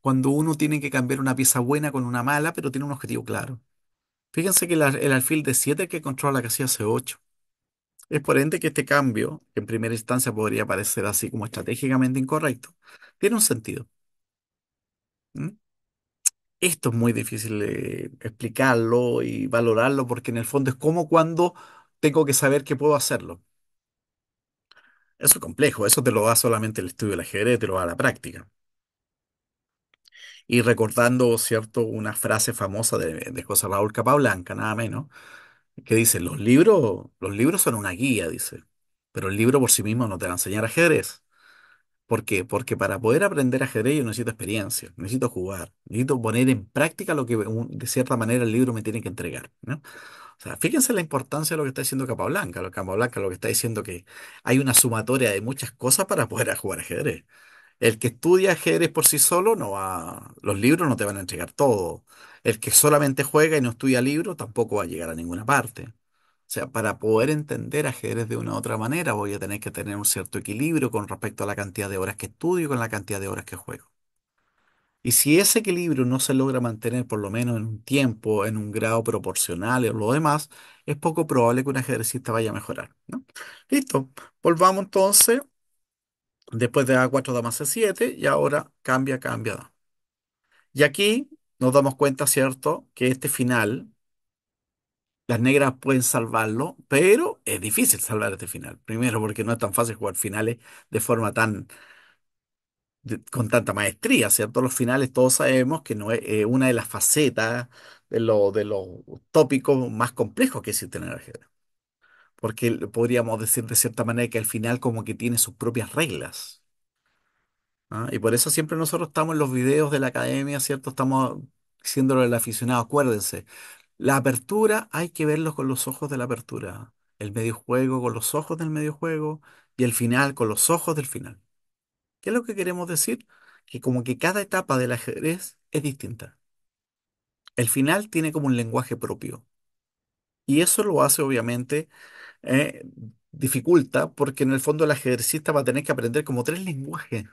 A: cuando uno tiene que cambiar una pieza buena con una mala, pero tiene un objetivo claro. Fíjense que el, alfil de 7 que controla la casilla C8. Es por ende que este cambio, que en primera instancia podría parecer así como estratégicamente incorrecto, tiene un sentido. ¿Mm? Esto es muy difícil eh, explicarlo y valorarlo porque en el fondo es como cuando tengo que saber que puedo hacerlo. Eso es complejo, eso te lo da solamente el estudio del ajedrez, te lo da la práctica. Y recordando, ¿cierto?, una frase famosa de, José Raúl Capablanca, nada menos, que dice, los libros, los libros son una guía, dice, pero el libro por sí mismo no te va a enseñar ajedrez. ¿Por qué? Porque para poder aprender ajedrez yo necesito experiencia, necesito jugar, necesito poner en práctica lo que de cierta manera el libro me tiene que entregar, ¿no? O sea, fíjense la importancia de lo que está diciendo Capablanca. Lo, Capablanca lo que está diciendo que hay una sumatoria de muchas cosas para poder jugar ajedrez. El que estudia ajedrez por sí solo no va, los libros no te van a entregar todo. El que solamente juega y no estudia libros tampoco va a llegar a ninguna parte. O sea, para poder entender ajedrez de una u otra manera, voy a tener que tener un cierto equilibrio con respecto a la cantidad de horas que estudio y con la cantidad de horas que juego. Y si ese equilibrio no se logra mantener por lo menos en un tiempo, en un grado proporcional o lo demás, es poco probable que un ajedrecista vaya a mejorar, Listo, volvamos entonces después de A4 dama C7 y ahora cambia, cambia, da. Y aquí nos damos cuenta, ¿cierto?, que este final las negras pueden salvarlo, pero es difícil salvar este final. Primero, porque no es tan fácil jugar finales de forma tan, con tanta maestría, ¿cierto? Los finales todos sabemos que no es una de las facetas de, lo- de los tópicos más complejos que existe en el ajedrez. Porque podríamos decir de cierta manera que el final como que tiene sus propias reglas. ¿ah? Y por eso siempre nosotros estamos en los videos de la academia, ¿cierto? Estamos siendo el aficionado, acuérdense. La apertura hay que verlo con los ojos de la apertura. El medio juego con los ojos del medio juego y el final con los ojos del final. ¿Qué es lo que queremos decir? Que como que cada etapa del ajedrez es distinta. El final tiene como un lenguaje propio. Y eso lo hace obviamente eh, dificulta porque en el fondo el ajedrecista va a tener que aprender como tres lenguajes.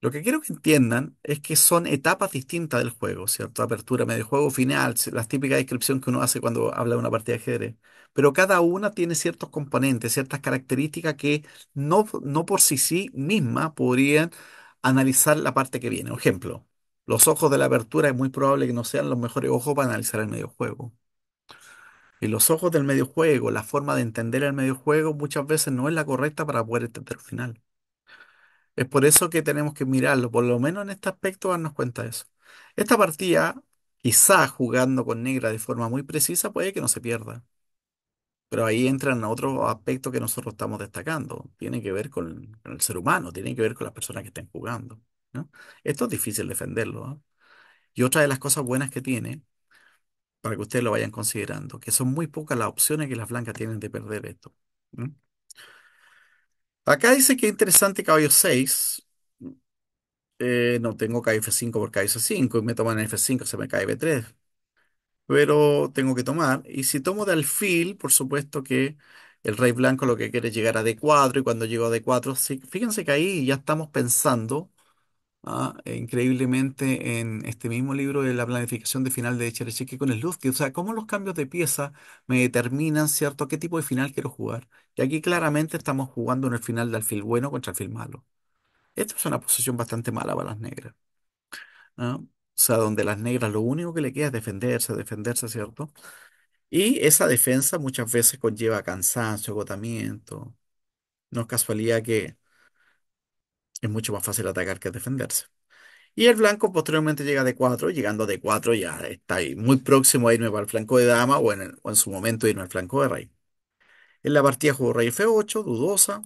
A: Lo que quiero que entiendan es que son etapas distintas del juego, ¿cierto? Apertura, medio juego, final, las típicas descripciones que uno hace cuando habla de una partida de ajedrez. Pero cada una tiene ciertos componentes, ciertas características que no, no por sí sí misma podrían analizar la parte que viene. Por ejemplo, los ojos de la apertura es muy probable que no sean los mejores ojos para analizar el medio juego. Y los ojos del medio juego, la forma de entender el medio juego, muchas veces no es la correcta para poder entender el final. Es por eso que tenemos que mirarlo, por lo menos en este aspecto, darnos cuenta de eso. Esta partida, quizá jugando con negra de forma muy precisa, puede que no se pierda. Pero ahí entran otros aspectos que nosotros estamos destacando. Tiene que ver con, el ser humano, tiene que ver con las personas que estén jugando. Esto es difícil defenderlo. ¿ah? Y otra de las cosas buenas que tiene, para que ustedes lo vayan considerando, que son muy pocas las opciones que las blancas tienen de perder esto. Acá dice que interesante caballo 6. Eh, no tengo kf 5 por kf C5 y me toman F5, se me cae B3. Pero tengo que tomar. Y si tomo de alfil, por supuesto que el rey blanco lo que quiere es llegar a D4 y cuando llego a D4, fíjense que ahí ya estamos pensando Ah, e increíblemente en este mismo libro de la planificación de final de Cherechesky con el que O sea, cómo los cambios de pieza me determinan, ¿cierto?, qué tipo de final quiero jugar. Y aquí claramente estamos jugando en el final del alfil bueno contra el alfil malo. Esta es una posición bastante mala para las negras. ¿ah? O sea, donde las negras lo único que le queda es defenderse, defenderse, ¿cierto? Y esa defensa muchas veces conlleva cansancio, agotamiento. No es casualidad que es mucho más fácil atacar que defenderse. Y el blanco posteriormente llega a D4, llegando a D4 ya está ahí, muy próximo a irme para el flanco de dama o en, en su momento irme al flanco de rey. En la partida jugó rey F8, dudosa.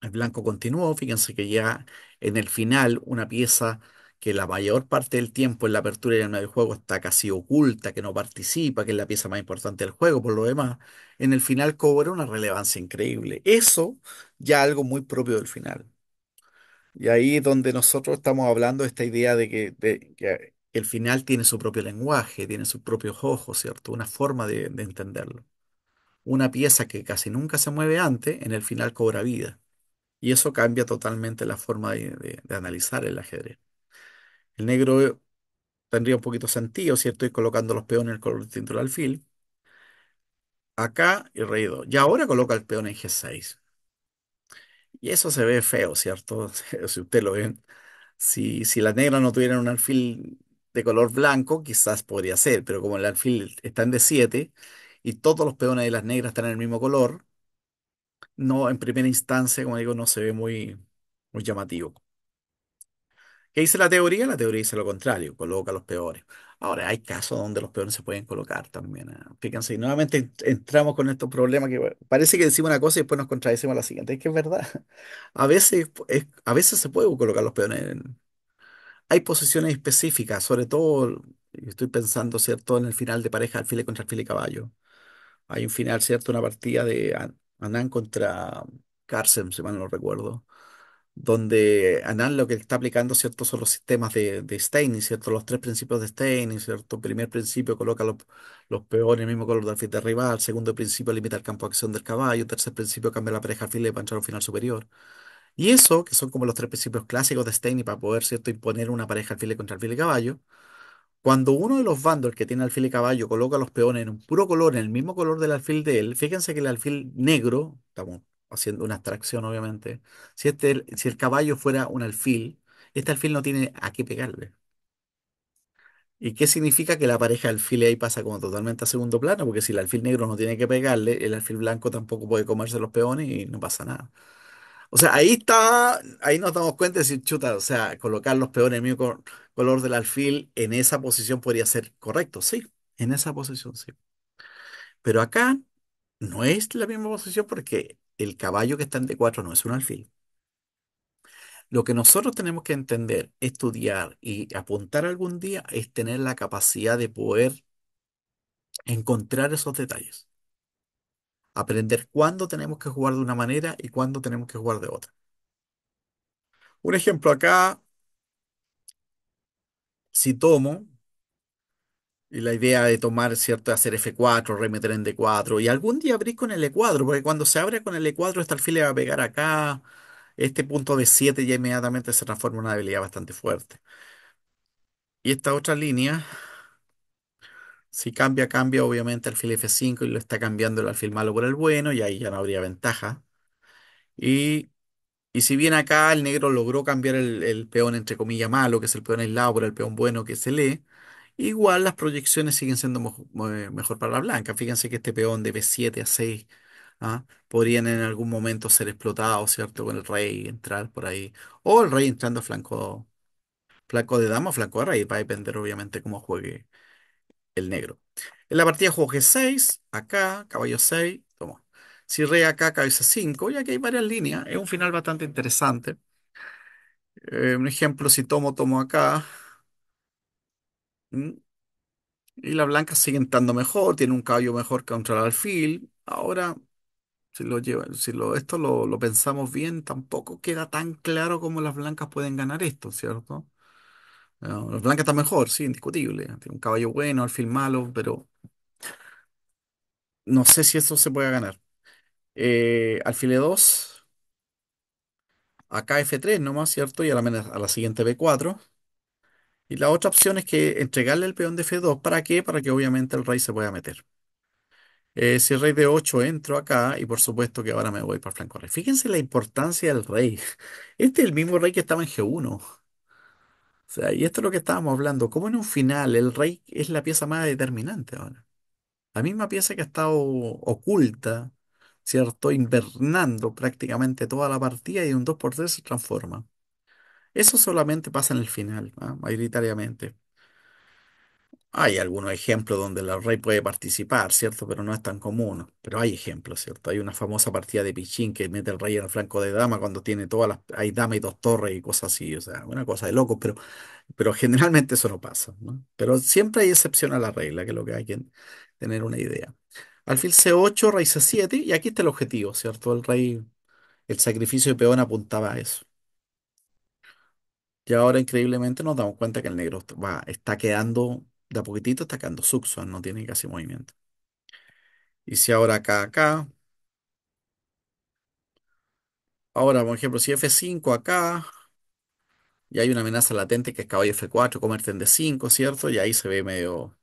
A: El blanco continuó, fíjense que ya en el final una pieza que la mayor parte del tiempo en la apertura y en el juego está casi oculta, que no participa, que es la pieza más importante del juego, por lo demás, en el final cobra una relevancia increíble. Eso ya algo muy propio del final. Y ahí es donde nosotros estamos hablando de esta idea de que, el final tiene su propio lenguaje, tiene sus propios ojos, ¿cierto? Una forma de, entenderlo. Una pieza que casi nunca se mueve antes, en el final cobra vida. Y eso cambia totalmente la forma de, analizar el ajedrez. El negro tendría un poquito sentido, ¿cierto? Y colocando los peones en el color distinto del alfil. Acá y reído. Y ahora coloca el peón en G6. Y eso se ve feo, ¿cierto? Si usted lo ven. si, si las negras no tuvieran un alfil de color blanco, quizás podría ser, pero como el alfil está en d 7 y todos los peones de las negras están en el mismo color, no, en primera instancia, como digo, no se ve muy, llamativo. ¿Qué dice la teoría? La teoría dice lo contrario, coloca los peones Ahora, hay casos donde los peones se pueden colocar también. ¿eh? Fíjense, y nuevamente entramos con estos problemas que parece que decimos una cosa y después nos contradecimos a la siguiente. Es que es verdad. A veces, a veces se puede colocar los peones. en- Hay posiciones específicas, sobre todo, estoy pensando, ¿cierto?, en el final de pareja alfil contra alfil y caballo. Hay un final, ¿cierto?, una partida de Anand contra Carlsen, si mal no recuerdo donde Anand lo que está aplicando, ¿cierto? Son los sistemas de, de ¿cierto? Los tres principios de Steini, ¿cierto? Primer principio coloca los, los peones en el mismo color del alfil de rival. Segundo principio limita el campo de acción del caballo. Tercer principio cambia la pareja alfil para entrar al final superior. Y eso, que son como los tres principios clásicos de y para poder, ¿cierto? Imponer una pareja alfil contra alfil y caballo. Cuando uno de los bandos que tiene alfil y caballo coloca los peones en un puro color, en el mismo color del alfil de él, fíjense que el alfil negro, estamos haciendo una abstracción, obviamente, si, este, si el caballo fuera un alfil, este alfil no tiene a qué pegarle. ¿Y qué significa que la pareja alfil ahí pasa como totalmente a segundo plano? Porque si el alfil negro no tiene que pegarle, el alfil blanco tampoco puede comerse los peones y no pasa nada. O sea, ahí está, ahí nos damos cuenta de decir, chuta, o sea, colocar los peones mío mismo color del alfil en esa posición podría ser correcto, sí, en esa posición sí. Pero acá no es la misma posición porque el caballo que está en D4 no es un alfil. Lo que nosotros tenemos que entender, estudiar y apuntar algún día es tener la capacidad de poder encontrar esos detalles. Aprender cuándo tenemos que jugar de una manera y cuándo tenemos que jugar de otra. Un ejemplo acá, si tomo, y la idea de tomar, ¿cierto? Hacer F4, remeter en D4. Y algún día abrir con el E4, porque cuando se abre con el E4, este alfil le va a pegar acá. Este punto de 7 ya inmediatamente se transforma en una habilidad bastante fuerte. Y esta otra línea, si cambia, cambia obviamente alfil F5 y lo está cambiando el alfil malo por el bueno, y ahí ya no habría ventaja. Y, y si bien acá el negro logró cambiar el, el peón entre comillas malo, que es el peón aislado, por el peón bueno, que se lee Igual las proyecciones siguen siendo mejor para la blanca. Fíjense que este peón de B7 a 6 ¿ah? podrían en algún momento ser explotados, ¿cierto? Con el rey entrar por ahí. O el rey entrando a flanco, flanco de dama o flanco de rey. Va a depender obviamente cómo juegue el negro. En la partida juego G6, acá, caballo 6, tomo Si rey acá, cabeza 5, ya que hay varias líneas. Es un final bastante interesante. Eh, un ejemplo, si tomo, tomo acá. Mm. Y las blancas siguen estando mejor, tiene un caballo mejor contra el alfil. Ahora, si lo lleva, si lo, esto lo, pensamos bien, tampoco queda tan claro como las blancas pueden ganar esto, ¿cierto? las blancas están mejor, sí, indiscutible. Tiene un caballo bueno, alfil malo, pero no sé si eso se puede ganar. Eh, alfil E2, acá F3 nomás, ¿cierto? Y a la, a la siguiente B4. Y la otra opción es que entregarle el peón de F2. ¿Para qué? Para que obviamente el rey se pueda meter. Eh, si el rey de 8 entro acá y por supuesto que ahora me voy para el flanco rey. Fíjense la importancia del rey. Este es el mismo rey que estaba en G1. O sea, y esto es lo que estábamos hablando. Como en un final el rey es la pieza más determinante ahora. La misma pieza que ha estado oculta, ¿cierto? Invernando prácticamente toda la partida y un 2 x 3 se transforma. Eso solamente pasa en el final, ¿ah? mayoritariamente. Hay algunos ejemplos donde el rey puede participar, ¿cierto? Pero no es tan común. Pero hay ejemplos, ¿cierto? Hay una famosa partida de pichín que mete el rey en el flanco de dama cuando tiene todas las... Hay dama y dos torres y cosas así, o sea, una cosa de locos, pero, pero generalmente eso no pasa, ¿no? Pero siempre hay excepción a la regla, que es lo que hay que tener una idea. Alfil C8, rey C7, y aquí está el objetivo, ¿cierto? El rey, el sacrificio de peón apuntaba a eso. Y ahora increíblemente nos damos cuenta que el negro va, está quedando, de a poquitito está quedando no tiene casi movimiento. Y si ahora acá, acá, ahora por ejemplo si F5 acá, y hay una amenaza latente que es caballo F4, comerte en D5, ¿cierto? Y ahí se ve medio,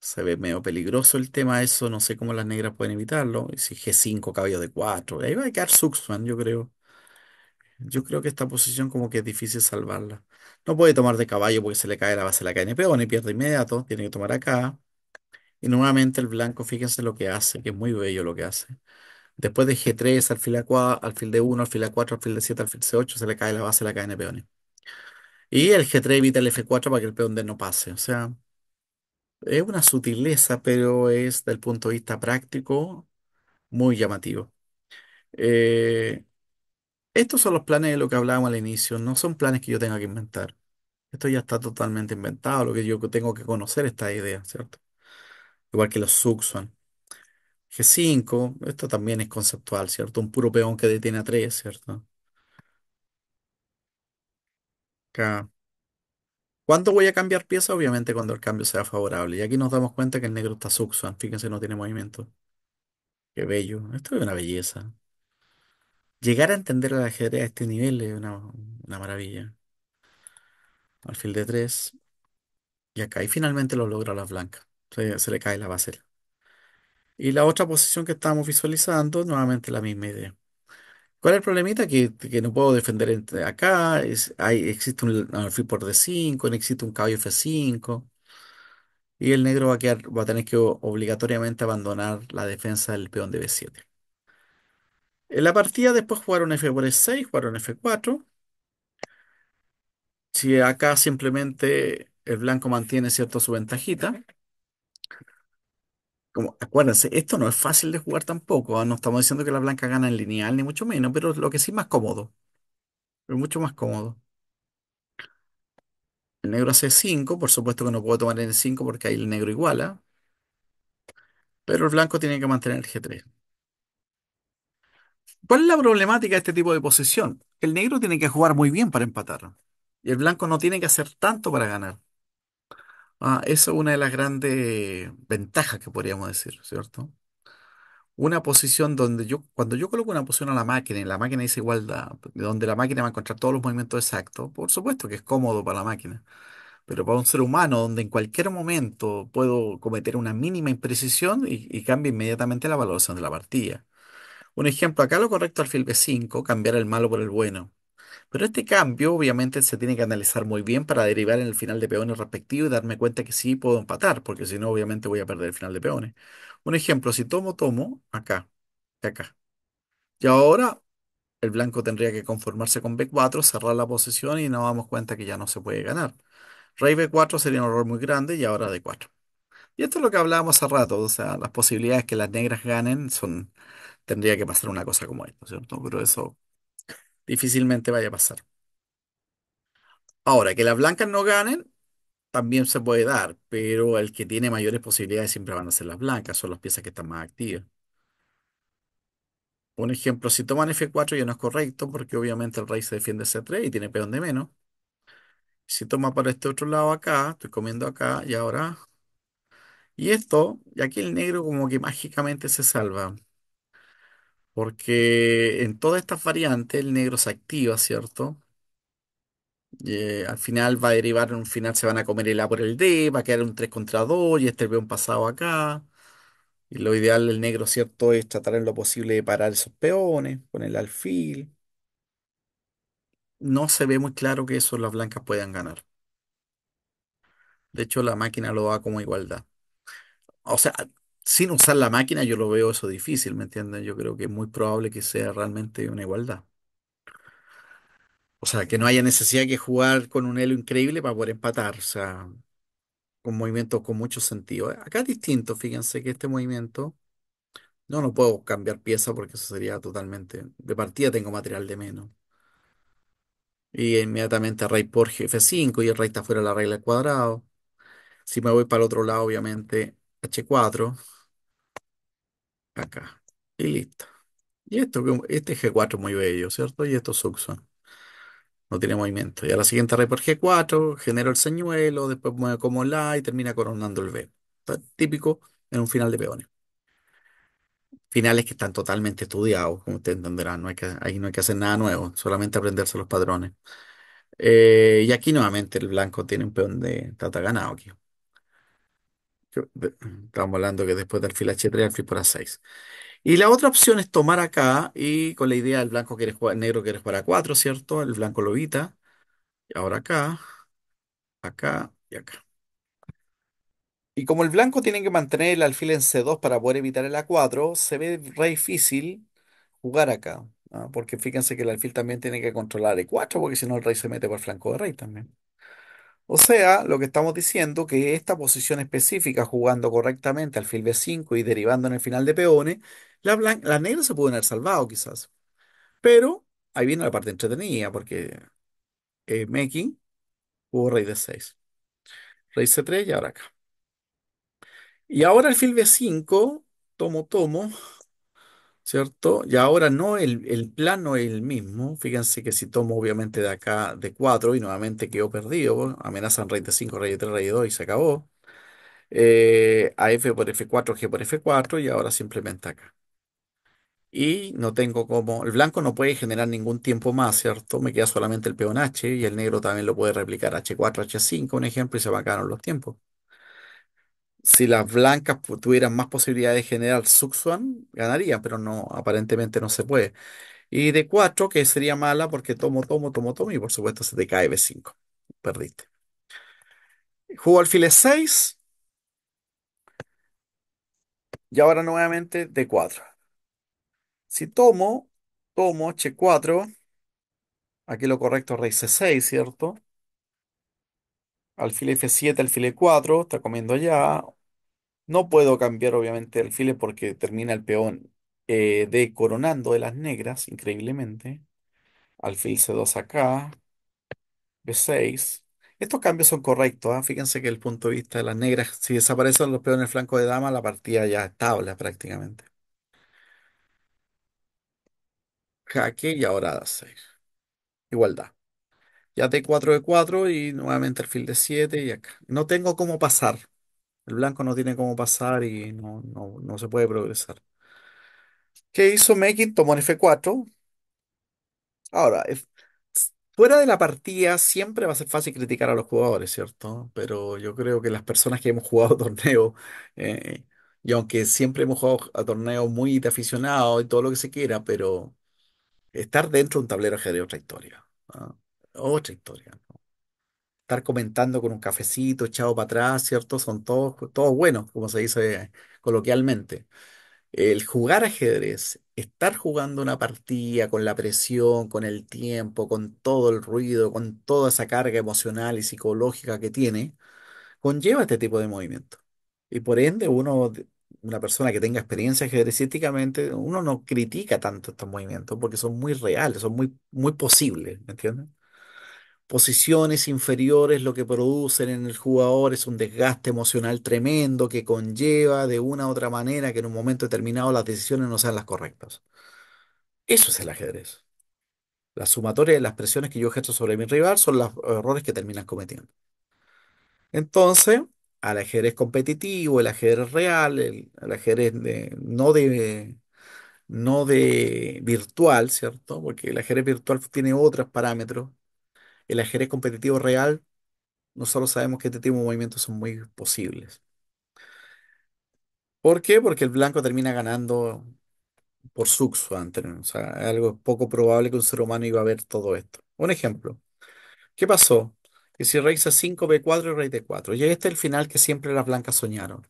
A: se ve medio peligroso el tema, eso no sé cómo las negras pueden evitarlo. Y si G5, caballo de 4 ahí va a quedar Suxman, ¿eh? yo creo. Yo creo que esta posición como que es difícil salvarla. No puede tomar de caballo porque se le cae la base de la KN peón y pierde inmediato. Tiene que tomar acá. Y nuevamente el blanco, fíjense lo que hace, que es muy bello lo que hace. Después de G3, alfil A4, alfil de 1 alfil A4, alfil de 7 alfil C8, se le cae la base de la cadena de Y el G3 evita el F4 para que el peón D no pase. O sea, es una sutileza, pero es, del punto de vista práctico, muy llamativo. Eh, estos son los planes de lo que hablábamos al inicio, no son planes que yo tenga que inventar. Esto ya está totalmente inventado, lo que yo tengo que conocer esta idea, ¿cierto? Igual que los Zuxuan G5, esto también es conceptual, ¿cierto? Un puro peón que detiene a 3, ¿cierto? Acá. ¿Cuándo voy a cambiar pieza? Obviamente cuando el cambio sea favorable. Y aquí nos damos cuenta que el negro está Zuxuan, fíjense, no tiene movimiento. Qué bello, esto es una belleza. Llegar a entender el ajedrez a este nivel es una, maravilla. Alfil de 3 Y acá, y finalmente lo logra la blanca. Se, le cae la base. Y la otra posición que estábamos visualizando, nuevamente la misma idea. ¿Cuál es el problemita? Que, no puedo defender acá. hay, existe un alfil por D5, existe un caballo F5. Y el negro va a quedar, va a tener que obligatoriamente abandonar la defensa del peón de B7. En la partida después jugaron F por E6, jugaron F4. Si acá simplemente el blanco mantiene cierto su ventajita. Como, acuérdense, esto no es fácil de jugar tampoco. ¿ah? No estamos diciendo que la blanca gana en lineal, ni mucho menos, pero lo que sí es más cómodo. Es mucho más cómodo. El negro hace 5, por supuesto que no puedo tomar en el 5 porque ahí el negro iguala. Pero el blanco tiene que mantener el G3. ¿Cuál es la problemática de este tipo de posición? El negro tiene que jugar muy bien para empatar y el blanco no tiene que hacer tanto para ganar. Esa ah, eso es una de las grandes ventajas que podríamos decir, ¿cierto? Una posición donde yo, cuando yo coloco una posición a la máquina y la máquina dice igualdad, donde la máquina va a encontrar todos los movimientos exactos, por supuesto que es cómodo para la máquina, pero para un ser humano donde en cualquier momento puedo cometer una mínima imprecisión y, y cambia inmediatamente la valoración de la partida. Un ejemplo, acá lo correcto al b 5, cambiar el malo por el bueno. Pero este cambio obviamente se tiene que analizar muy bien para derivar en el final de peones respectivo y darme cuenta que sí puedo empatar, porque si no obviamente voy a perder el final de peones. Un ejemplo, si tomo, tomo, acá, y acá. Y ahora el blanco tendría que conformarse con B4, cerrar la posición y nos damos cuenta que ya no se puede ganar. Rey B4 sería un error muy grande y ahora D4. Y esto es lo que hablábamos hace rato, o sea, las posibilidades que las negras ganen son tendría que pasar una cosa como esta, ¿cierto? Pero eso difícilmente vaya a pasar. Ahora, que las blancas no ganen, también se puede dar, pero el que tiene mayores posibilidades siempre van a ser las blancas, son las piezas que están más activas. Un ejemplo, si toman F4 ya no es correcto, porque obviamente el rey se defiende C3 y tiene peón de menos. Si toma para este otro lado acá, estoy comiendo acá y ahora. Y esto, y aquí el negro como que mágicamente se salva. Porque en todas estas variantes el negro se activa, ¿cierto? Eh, al final va a derivar en un final, se van a comer el A por el D, va a quedar un 3 contra 2 y este un pasado acá. Y lo ideal del negro, ¿cierto? Es tratar en lo posible de parar esos peones con el alfil. No se ve muy claro que eso las blancas puedan ganar. De hecho, la máquina lo da como igualdad. O sea, sin usar la máquina, yo lo veo eso difícil, ¿me entienden? Yo creo que es muy probable que sea realmente una igualdad. O sea, que no haya necesidad de jugar con un elo increíble para poder empatar. O sea, con movimientos con mucho sentido. Acá es distinto, fíjense que este movimiento. No, no puedo cambiar pieza porque eso sería totalmente. De partida tengo material de menos. Y inmediatamente rey por F5 y el rey está fuera de la regla al cuadrado. Si me voy para el otro lado, obviamente H4 acá. Y listo. Y esto, este G4 muy bello, ¿cierto? Y esto Suxon. No tiene movimiento. Y a la siguiente raíz por G4, genero el señuelo, después mueve como la y termina coronando el B. típico en un final de peones. Finales que están totalmente estudiados, como ustedes entenderán. No hay que, ahí no hay que hacer nada nuevo, solamente aprenderse los patrones. Eh, y aquí nuevamente el blanco tiene un peón de tata ganado aquí. Estamos hablando que después del alfil H3, alfil por A6. Y la otra opción es tomar acá y con la idea el blanco quiere jugar, negro quiere jugar a 4, ¿cierto? El blanco lo evita. Y ahora acá, acá y acá. Y como el blanco tiene que mantener el alfil en C2 para poder evitar el A4, se ve re difícil jugar acá. ¿ah? Porque fíjense que el alfil también tiene que controlar E4, porque si no el rey se mete por el flanco de rey también. O sea, lo que estamos diciendo que esta posición específica, jugando correctamente al alfil B5 y derivando en el final de peones, la, negras negra se pueden haber salvado quizás. Pero ahí viene la parte entretenida, porque eh, hubo jugó rey D6, rey C3 y ahora acá. Y ahora el fil B5, tomo, tomo. ¿cierto? Y ahora no, el, plano es el mismo. Fíjense que si tomo obviamente de acá de 4 y nuevamente quedó perdido, amenazan rey de 5, rey de 3, rey de 2 y se acabó. Eh, a F por F4, G por F4 y ahora simplemente acá. Y no tengo como, el blanco no puede generar ningún tiempo más, ¿cierto? Me queda solamente el peón H y el negro también lo puede replicar H4, H5, un ejemplo, y se van los tiempos. Si las blancas tuvieran más posibilidades de generar Suxuan, ganaría, pero no, aparentemente no se puede. Y de 4, que sería mala porque tomo, tomo, tomo, tomo, y por supuesto se te cae B5. Perdiste. Jugó alfiles 6, y ahora nuevamente D4. Si tomo, tomo, H4, aquí lo correcto es rey C6, ¿cierto? Alfil F7, alfil E4, está comiendo ya. No puedo cambiar obviamente el alfil porque termina el peón eh, de coronando de las negras, increíblemente. Alfil C2 acá. B6. Estos cambios son correctos, ¿ah? Fíjense que el punto de vista de las negras, si desaparecen los peones flanco de dama, la partida ya está tabla prácticamente. Jaque y ahora 6. Igualdad. Ya T4 de 4 y nuevamente el fil de 7 y acá. No tengo cómo pasar. El blanco no tiene cómo pasar y no, no, se puede progresar. ¿Qué hizo Mekin? Tomó en F4. Ahora, fuera de la partida siempre va a ser fácil criticar a los jugadores, ¿cierto? Pero yo creo que las personas que hemos jugado torneo, eh, y aunque siempre hemos jugado a torneos muy de aficionado y todo lo que se quiera, pero estar dentro de un tablero es otra historia. ¿ah? otra historia, Estar comentando con un cafecito echado para atrás, ¿cierto? Son todos, todos buenos, como se dice coloquialmente. El jugar ajedrez, estar jugando una partida con la presión, con el tiempo, con todo el ruido, con toda esa carga emocional y psicológica que tiene, conlleva este tipo de movimiento. Y por ende, uno, una persona que tenga experiencia ajedrecísticamente, uno no critica tanto estos movimientos porque son muy reales, son muy, muy posibles, ¿me entiendes? posiciones inferiores lo que producen en el jugador es un desgaste emocional tremendo que conlleva de una u otra manera que en un momento determinado las decisiones no sean las correctas. Eso es el ajedrez. La sumatoria de las presiones que yo ejerzo sobre mi rival son los errores que terminas cometiendo. Entonces, al ajedrez competitivo, el ajedrez real, el, ajedrez de, no de no de virtual, ¿cierto? Porque el ajedrez virtual tiene otros parámetros el ajedrez competitivo real, nosotros sabemos que este tipo de movimientos son muy posibles. ¿Por qué? Porque el blanco termina ganando por suxo antes. O sea, algo poco probable que un ser humano iba a ver todo esto. Un ejemplo. ¿Qué pasó? Que si rey C5, B4 y rey D4. Y este es el final que siempre las blancas soñaron.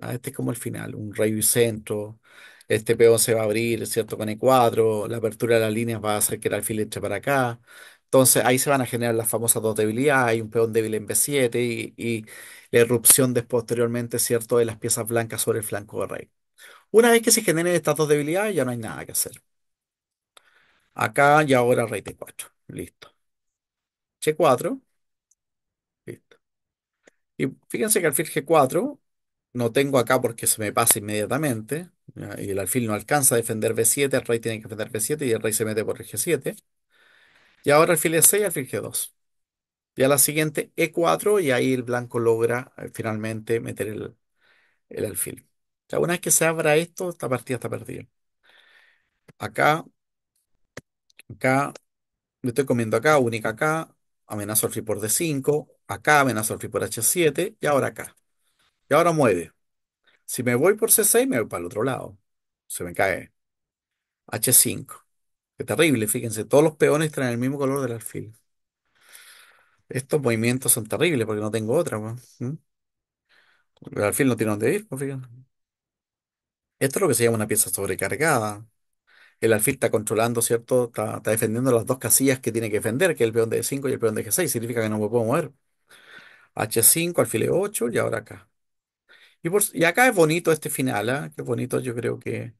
A: Ah, este es como el final, un rey y centro. Este peón se va a abrir, ¿cierto? Con E4, la apertura de las líneas va a hacer que el alfil entre para acá. Entonces ahí se van a generar las famosas dos debilidades, hay un peón débil en B7 y, la erupción de, posteriormente, ¿cierto?, de las piezas blancas sobre el flanco de rey. Una vez que se generen estas dos debilidades, ya no hay nada que hacer. Acá y ahora rey T4. Listo. C4. Listo. Y fíjense que alfil G4 no tengo acá porque se me pasa inmediatamente. Y el alfil no alcanza a defender B7, el rey tiene que defender B7 y el rey se mete por el G7. Y ahora alfil E6, alfil G2. Y a la siguiente E4 y ahí el blanco logra eh, finalmente meter el, el alfil. una vez que se abra esto, esta partida está perdida. Acá, acá, le estoy comiendo acá, única acá, amenazo alfil por D5, acá amenazo alfil por H7 y ahora acá. Y ahora mueve. Si me voy por C6, me voy para el otro lado. Se me cae H5 terrible, fíjense, todos los peones traen el mismo color del alfil. Estos movimientos son terribles porque no tengo otra, El alfil no tiene dónde ir, pues, Esto es lo que se llama una pieza sobrecargada. El alfil está controlando, ¿cierto? Está, defendiendo las dos casillas que tiene que defender, que es el peón de E5 y el peón de G6. Significa que no me puedo mover. H5, alfil E8 y ahora acá. Y, por, acá es bonito este final, ¿ah? Qué bonito, yo creo que.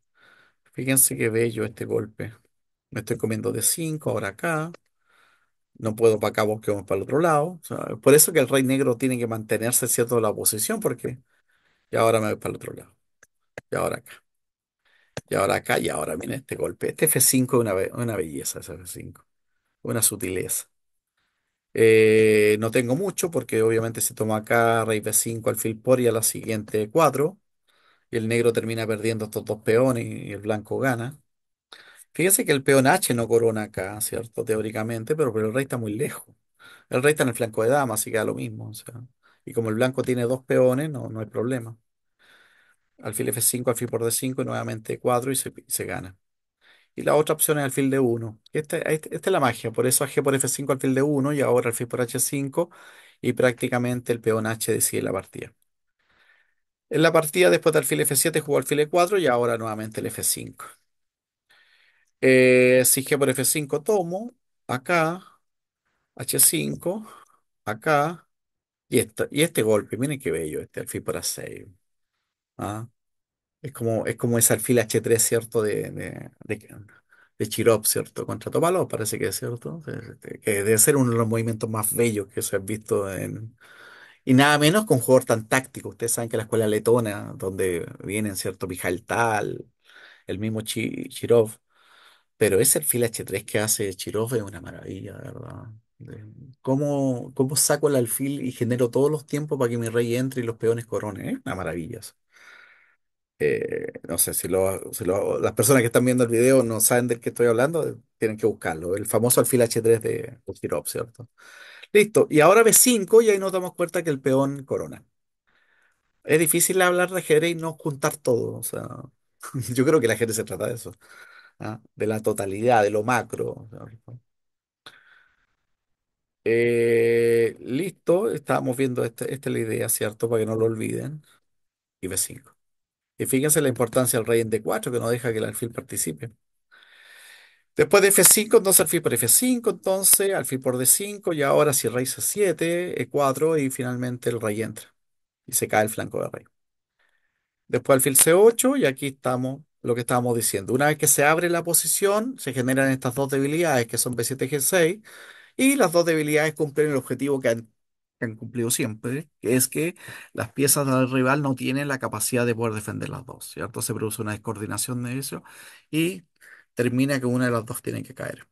A: Fíjense qué bello este golpe me estoy comiendo de 5, ahora acá, no puedo para acá, vamos para el otro lado. por eso que el rey negro tiene que mantenerse cierto la oposición, porque y ahora me voy para el otro lado, y ahora acá, y ahora acá, y ahora viene este golpe. Este F5 es una, belleza, ese F5, una sutileza. Eh, no tengo mucho porque obviamente se toma acá rey B5, alfil por y a la siguiente 4. Y el negro termina perdiendo estos dos peones y el blanco gana. Fíjese que el peón H no corona acá, ¿cierto? Teóricamente, pero, pero el rey está muy lejos. El rey está en el flanco de dama, así que da lo mismo. o sea. Y como el blanco tiene dos peones, no, no hay problema. Alfil F5, alfil por D5 y nuevamente 4 y se, gana. Y la otra opción es alfil D1. Este, este, esta es la magia, por eso G por F5, alfil D1 y ahora alfil por H5 y prácticamente el peón H decide la partida. En la partida después de alfil F7 jugó alfil E4 y ahora nuevamente el F5. Eh, si G por F5 tomo, acá, H5, acá, y, esto, y este golpe, miren qué bello este alfil por A6. ¿ah? Es como, es como ese alfil H3, ¿cierto? De, de, de, Chirov, ¿cierto? Contra Topalov, parece que es cierto. Que debe ser uno de los movimientos más bellos que se han visto en... Y nada menos con un jugador tan táctico. Ustedes saben que la escuela letona, donde vienen, ¿cierto? mijal Tal, el mismo Chirov. Pero ese alfil H3 que hace Chirov es una maravilla, verdad. ¿Cómo, saco el alfil y genero todos los tiempos para que mi rey entre y los peones coronen? una maravilla. Eh, no sé si las personas que están viendo el video no saben del que estoy hablando, tienen que buscarlo. El famoso alfil H3 de Chirop, Chirov, ¿cierto? Listo. Y ahora B5 y ahí nos damos cuenta que el peón corona. Es difícil hablar de ajedrez y no juntar todo. O sea, yo creo que la gente se trata de eso de la totalidad, de lo macro. Eh, listo, estábamos viendo este, esta es la idea, ¿cierto? Para que no lo olviden. Y B5. Y fíjense la importancia del rey en D4, que no deja que el alfil participe. Después de F5, entonces alfil por F5, entonces alfil por D5, y ahora si rey C7, E4, y finalmente el rey entra. Y se cae el flanco de rey. Después alfil C8, y aquí estamos lo que estábamos diciendo. Una vez que se abre la posición, se generan estas dos debilidades que son B7 G6, y las dos debilidades cumplen el objetivo que han, cumplido siempre, que es que las piezas del rival no tienen la capacidad de poder defender las dos, ¿cierto? Se produce una descoordinación de eso y termina que una de las dos tiene que caer.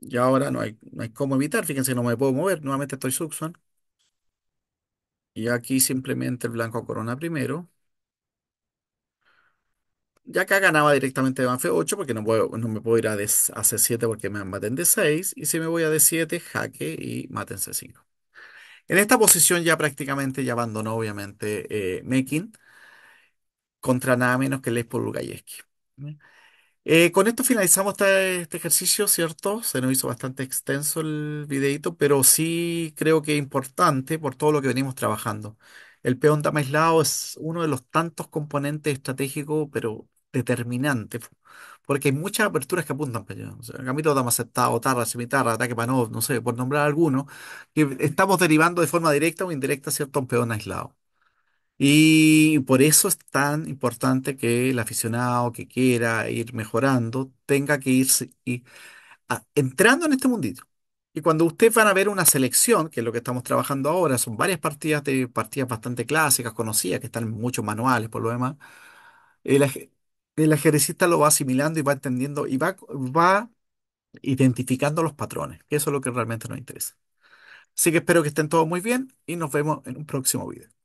A: Y ahora no hay, no hay cómo evitar, fíjense, no me puedo mover, nuevamente estoy zugzwang Y aquí simplemente el blanco corona primero. Ya acá ganaba directamente de Banfe 8 porque no no me puedo ir a, C7 porque me maten de 6. Y si me voy a D7, jaque y maten C5. En esta posición ya prácticamente ya abandonó obviamente eh, Mekin contra nada menos que Lev Lugayeski. Eh, con esto finalizamos este ejercicio, ¿cierto? Se nos hizo bastante extenso el videito, pero sí creo que es importante por todo lo que venimos trabajando. El peón dama aislado es uno de los tantos componentes estratégicos, pero determinante, porque hay muchas aperturas que apuntan pero pues, en O sea, Gambito Dama aceptado, Tarra, Cimitarra, Ataque Panov, no sé, por nombrar alguno, que estamos derivando de forma directa o indirecta cierto a peón aislado. Y por eso es tan importante que el aficionado que quiera ir mejorando tenga que irse entrando en este mundito. Y cuando ustedes van a ver una selección, que es lo que estamos trabajando ahora, son varias partidas partidas bastante clásicas, conocidas, que están en muchos manuales por lo demás. Eh, la gente el ejercista lo va asimilando y va entendiendo y va, va identificando los patrones, que eso es lo que realmente nos interesa. Así que espero que estén todos muy bien y nos vemos en un próximo video.